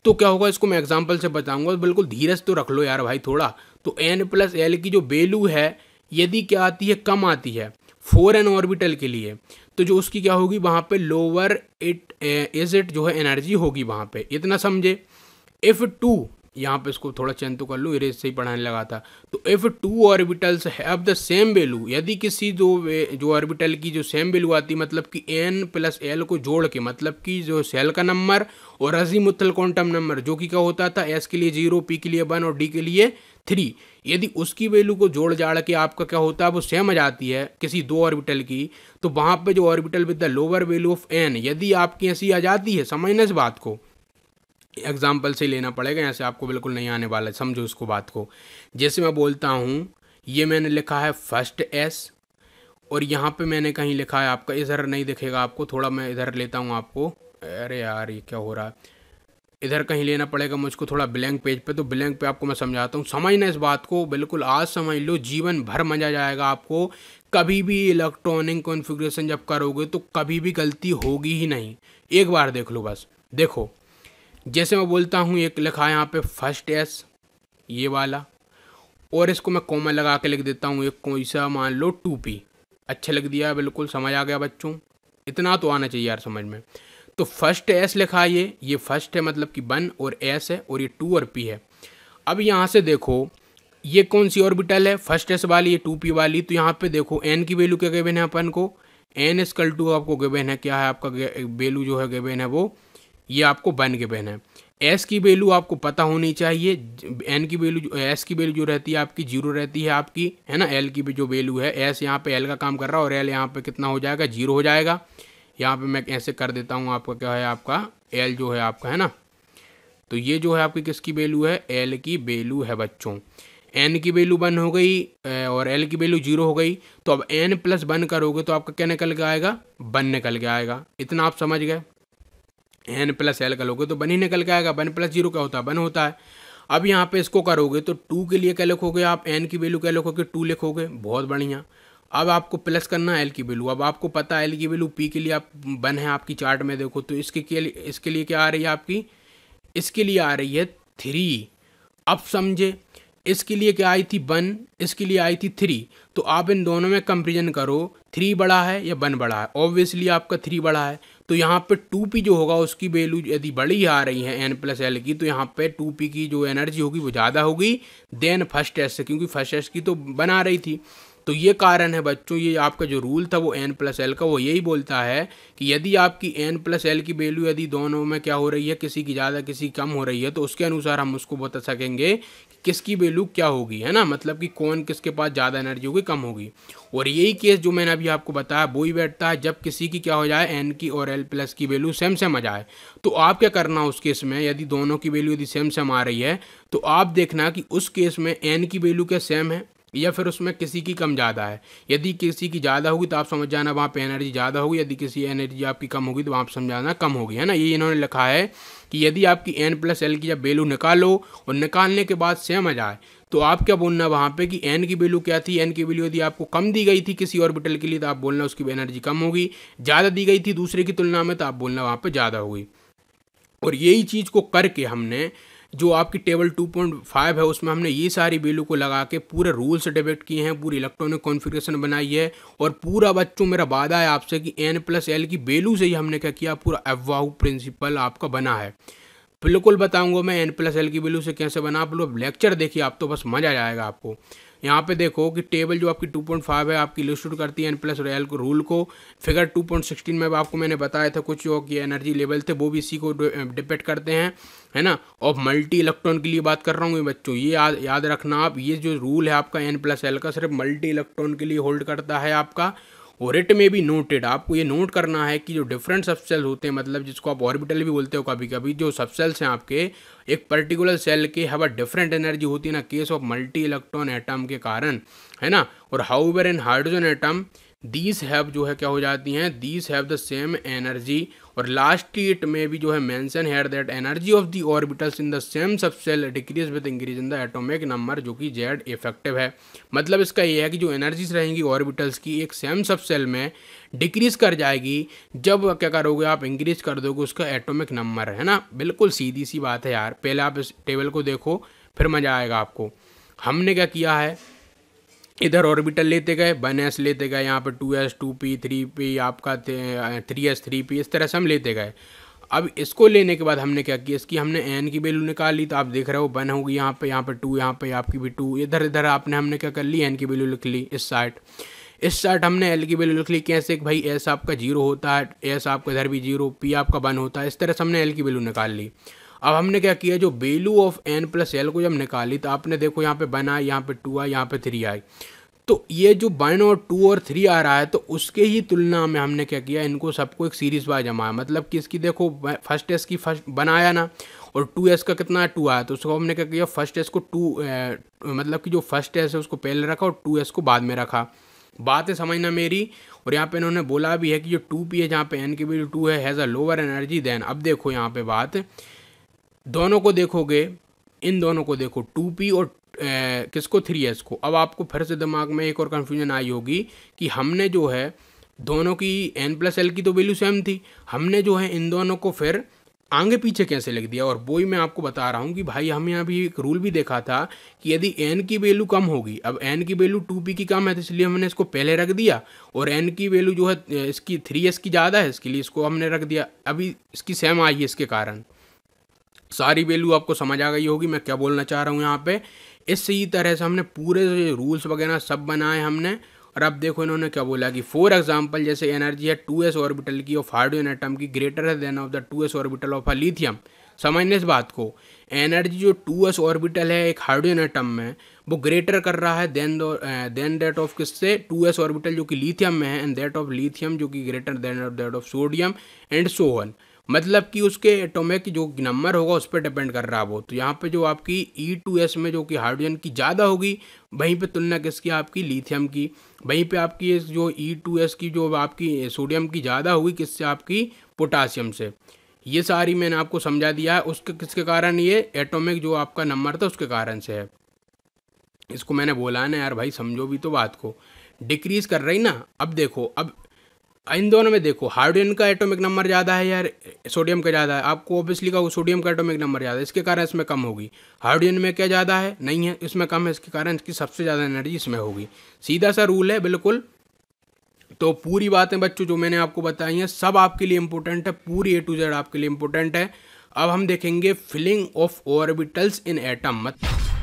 तो क्या होगा इसको मैं एग्जाम्पल से बताऊंगा बिल्कुल धीरज तो रख लो यार भाई थोड़ा तो एन प्लस एल की जो वैल्यू है यदि क्या आती है कम आती है फोर एन ऑर्बिटल के लिए तो जो उसकी क्या होगी वहाँ पे लोअर इट इज इट जो है एनर्जी होगी वहाँ पे इतना समझे इफ़ टू यहाँ पे इसको थोड़ा चेंज तो कर लूँ इरेज से ही पढ़ाने लगा था तो if two orbitals have the same value यदि किसी जो जो ऑर्बिटल की जो सेम वैल्यू आती है मतलब कि एन प्लस एल को जोड़ के मतलब कि जो सेल का नंबर और उत्थल क्वांटम नंबर जो कि क्या होता था एस के लिए जीरो पी के लिए वन और डी के लिए थ्री यदि उसकी वैल्यू को जोड़ जाड़ के आपका क्या होता है वो सेम आ जाती है किसी दो ऑर्बिटल की तो वहाँ पे जो orbital with the lower value of N यदि आपकी ऐसी आ जाती है समझना इस बात को एग्ज़ाम्पल से ही लेना पड़ेगा यहाँ से आपको बिल्कुल नहीं आने वाला समझो इसको बात को जैसे मैं बोलता हूँ ये मैंने लिखा है फर्स्ट एस और यहाँ पे मैंने कहीं लिखा है आपका इधर नहीं दिखेगा आपको थोड़ा मैं इधर लेता हूँ आपको अरे यार ये क्या हो रहा है इधर कहीं लेना पड़ेगा मुझको थोड़ा ब्लैंक पेज पे तो ब्लैंक पे आपको मैं समझाता हूँ समझना इस बात को बिल्कुल आज समझ लो जीवन भर मजा जाएगा आपको कभी भी इलेक्ट्रॉनिक कॉन्फ़िगरेशन जब करोगे तो कभी भी गलती होगी ही नहीं एक बार देख लो बस देखो जैसे मैं बोलता हूँ एक लिखा है यहाँ पे फर्स्ट एस ये वाला और इसको मैं कॉमा लगा के लिख देता हूँ एक कोई सा मान लो टू पी अच्छा लिख दिया बिल्कुल समझ आ गया बच्चों इतना तो आना चाहिए यार समझ में तो फर्स्ट एस लिखा ये ये फर्स्ट है मतलब कि वन और एस है और ये टू और पी है अब यहाँ से देखो ये कौन सी ऑर्बिटल है फर्स्ट एस वाली ये टू पी वाली तो यहाँ पे देखो एन की वैल्यू क्या गेबेन है अपन को एन एस कल टू आपको गेबेन है क्या है आपका वैल्यू जो है गेबेन है वो ये आपको बन के बहन है एस की वैल्यू आपको पता होनी चाहिए एन की वैल्यू एस की वैल्यू जो रहती है आपकी जीरो रहती है आपकी है ना एल की भी जो वैल्यू है एस यहाँ पे एल का काम कर रहा है और एल यहाँ पे कितना हो जाएगा जीरो हो जाएगा यहाँ पे मैं ऐसे कर देता हूँ आपका क्या है आपका एल जो है आपका है ना तो ये जो है आपकी किसकी वैल्यू है एल की वैल्यू है बच्चों एन की वैल्यू वन हो गई और एल की वैल्यू जीरो हो गई तो अब एन प्लस करोगे तो आपका क्या निकल के आएगा वन निकल के आएगा इतना आप समझ गए एन प्लस एल का लोगे तो बन ही निकल के आएगा वन प्लस जीरो क्या होता है वन होता है अब यहाँ पे इसको करोगे तो टू के लिए क्या लिखोगे आप एन की वैल्यू क्या लिखोगे टू लिखोगे बहुत बढ़िया अब आपको प्लस करना है एल की वैल्यू अब आपको पता है एल की वैल्यू पी के लिए आप बन है आपकी चार्ट में देखो तो इसके के लिए इसके लिए क्या आ रही है आपकी इसके लिए आ रही है थ्री अब समझे इसके लिए क्या आई थी वन इसके लिए आई थी थ्री तो आप इन दोनों में कंपेरिजन करो थ्री बड़ा है या वन बड़ा है ऑब्वियसली आपका थ्री बड़ा है तो यहाँ पे टू पी जो होगा उसकी वैल्यू यदि बड़ी आ रही है एन प्लस एल की तो यहाँ पे टू पी की जो एनर्जी होगी वो ज़्यादा होगी देन फर्स्ट एस से क्योंकि फर्स्ट एस की तो बना रही थी तो ये कारण है बच्चों ये आपका जो रूल था वो एन प्लस एल का वो यही बोलता है कि यदि आपकी एन प्लस एल की वैल्यू यदि दोनों में क्या हो रही है किसी की ज़्यादा किसी की कम हो रही है तो उसके अनुसार हम उसको बता सकेंगे किसकी वैल्यू क्या होगी है ना मतलब कि कौन किसके पास ज़्यादा एनर्जी होगी कम होगी और यही केस जो मैंने अभी आपको बताया वो ही बैठता है जब किसी की क्या हो जाए एन की और एल प्लस की वैल्यू सेम सेम आ जाए तो आप क्या करना उस केस में यदि दोनों की वैल्यू यदि सेम सेम आ रही है तो आप देखना कि उस केस में एन की वैल्यू क्या सेम है या फिर उसमें किसी की कम ज़्यादा है यदि किसी की ज़्यादा होगी तो आप समझ जाना वहाँ पे एनर्जी ज़्यादा होगी यदि किसी एनर्जी आपकी कम होगी तो वहाँ पर समझाना कम होगी है ना ये इन्होंने लिखा है कि यदि आपकी एन प्लस एल की जब वैल्यू निकालो और निकालने के बाद सेम आ जाए तो आप क्या बोलना वहाँ पे कि एन की वैल्यू क्या थी एन की वैल्यू यदि आपको कम दी गई थी किसी ऑर्बिटल के लिए तो आप बोलना उसकी एनर्जी कम होगी ज़्यादा दी गई थी दूसरे की तुलना में तो आप बोलना वहाँ पर ज़्यादा होगी और यही चीज़ को करके हमने जो आपकी टेबल 2.5 है उसमें हमने ये सारी बिलों को लगा के पूरे रूल्स डिबेक्ट किए हैं पूरी इलेक्ट्रॉनिक कॉन्फ़िगरेशन बनाई है और पूरा बच्चों मेरा वादा है आपसे कि एन प्लस एल की बेलू से ही हमने क्या किया पूरा एवाहू प्रिंसिपल आपका बना है बिल्कुल बताऊंगा मैं एन प्लस एल की बेलू से कैसे बना आप लोग लेक्चर देखिए आप तो बस मज़ा आ जाएगा आपको यहाँ पे देखो कि टेबल जो आपकी 2.5 है आपकी इलिस्ट्रेट करती है एन प्लस रॉयल रूल को फिगर 2.16 में आपको मैंने बताया था कुछ जो कि एनर्जी लेवल थे वो भी इसी को डिपेंड करते हैं है ना और मल्टी इलेक्ट्रॉन के लिए बात कर रहा हूँ बच्चों ये याद याद रखना आप ये जो रूल है आपका एन प्लस एल का सिर्फ मल्टी इलेक्ट्रॉन के लिए होल्ड करता है आपका और इट में भी नोटेड आपको ये नोट करना है कि जो डिफरेंट सबसेल होते हैं मतलब जिसको आप ऑर्बिटल भी बोलते हो कभी कभी जो सबसेल्स हैं आपके एक पर्टिकुलर सेल के अ डिफरेंट एनर्जी होती है ना case of multi electron atom के कारण है ना और however in hydrogen atom these have जो है क्या हो जाती हैं these have the same energy और लास्ट इट में भी जो है mention here that energy of the orbitals in the same sub shell decrease with increase in the atomic number जो कि जेड इफेक्टिव है मतलब इसका यह है कि जो एनर्जीज रहेंगी ऑर्बिटल्स की एक सेम सब सेल में डिक्रीज कर जाएगी जब क्या करोगे आप इंक्रीज कर दोगे उसका एटोमिक नंबर है ना बिल्कुल सीधी सी बात है यार पहले आप इस टेबल को देखो फिर मज़ा आएगा आपको हमने क्या किया है इधर ऑर्बिटल लेते गए वन एस लेते गए यहाँ पर two S two P three P आपका थ्री एस थ्री पी इस तरह से हम लेते गए अब इसको लेने के बाद हमने क्या किया इसकी हमने एन की वैल्यू निकाल ली तो आप देख रहे हो वन होगी यहाँ पे यहाँ पे टू यहाँ पे आपकी भी टू इधर इधर आपने हमने क्या कर ली एन की वैल्यू लिख ली इस साइड इस साइड हमने एल की वैल्यू लिख ली कैसे भाई एस आपका जीरो होता है एस आपका इधर भी जीरो पी आपका वन होता है इस तरह से हमने एल की वैल्यू निकाल ली अब हमने क्या किया जो value of N plus L को जब निकाली तो आपने देखो यहाँ पे वन आई यहाँ पे टू आई यहाँ पे थ्री आई तो ये जो वन और टू और थ्री आ रहा है तो उसके ही तुलना में हमने क्या किया इनको सबको एक सीरीज वाइज जमाया मतलब कि इसकी देखो फर्स्ट एस की फर्स्ट बनाया ना और टू एस का कितना टू आया तो उसको हमने क्या किया फर्स्ट एस को टू ए, मतलब कि जो फर्स्ट एस है उसको पहले रखा और टू एस को बाद में रखा बात है समझना मेरी और यहाँ पे इन्होंने बोला भी है कि जो टू पी है जहाँ पे एन के वैल्यू टू है has a lower energy than अब देखो यहाँ पे बात दोनों को देखोगे इन दोनों को देखो टू पी और ए, किसको थ्री एस को अब आपको फिर से दिमाग में एक और कन्फ्यूजन आई होगी कि हमने जो है दोनों की एन प्लस एल की तो वैल्यू सेम थी हमने जो है इन दोनों को फिर आगे पीछे कैसे लिख दिया और वो ही मैं आपको बता रहा हूँ कि भाई हमें अभी एक रूल भी देखा था कि यदि एन की वैल्यू कम होगी अब एन की वैल्यू टू पी की कम है तो इसलिए हमने इसको पहले रख दिया और एन की वैल्यू जो है इसकी थ्री एस की ज़्यादा है इसके लिए इसको हमने रख दिया अभी इसकी सेम आई है इसके कारण सारी वैल्यू आपको समझ आ गई होगी मैं क्या बोलना चाह रहा हूँ यहाँ पे इसी तरह से हमने पूरे रूल्स वगैरह सब बनाए हमने और अब देखो इन्होंने क्या बोला कि फॉर एग्जांपल जैसे एनर्जी है टू एस ऑर्बिटल की ऑफ हार्डवेन एटम की ग्रेटर है than of the two S orbital of a lithium समझने इस बात को एनर्जी जो टू एस ऑर्बिटल है एक हार्डवेन एटम में वो ग्रेटर कर रहा है देन देन डेट ऑफ किससे टू एस ऑर्बिटल जो कि लिथियम में है एंड देट ऑफ लिथियम जो कि greater than of that of sodium and so on मतलब कि उसके एटोमिक जो नंबर होगा उस पर डिपेंड कर रहा वो तो यहाँ पे जो आपकी ई टू एस में जो कि हाइड्रोजन की ज़्यादा होगी वहीं पे तुलना किसकी आपकी लिथियम की वहीं पे आपकी जो ई टू एस की जो आपकी सोडियम की ज़्यादा होगी किससे आपकी पोटासियम से ये सारी मैंने आपको समझा दिया है उसके किसके कारण ये एटोमिक जो आपका नंबर था उसके कारण से है इसको मैंने बोला ना यार भाई समझो भी तो बात को डिक्रीज़ कर रही ना अब देखो अब इन दोनों में देखो हाइड्रोजन का एटॉमिक नंबर ज़्यादा है यार सोडियम का ज़्यादा है आपको ऑब्वियसली कहा सोडियम का एटॉमिक नंबर ज़्यादा है इसके कारण इसमें कम होगी हाइड्रोजन में क्या ज़्यादा है नहीं है इसमें कम है इसके कारण इसकी सबसे ज़्यादा एनर्जी इसमें होगी सीधा सा रूल है बिल्कुल तो पूरी बातें बच्चों जो मैंने आपको बताई हैं सब आपके लिए इंपॉर्टेंट है पूरी ए टू जेड आपके लिए इंपॉर्टेंट है अब हम देखेंगे filling of orbitals in atom मतलब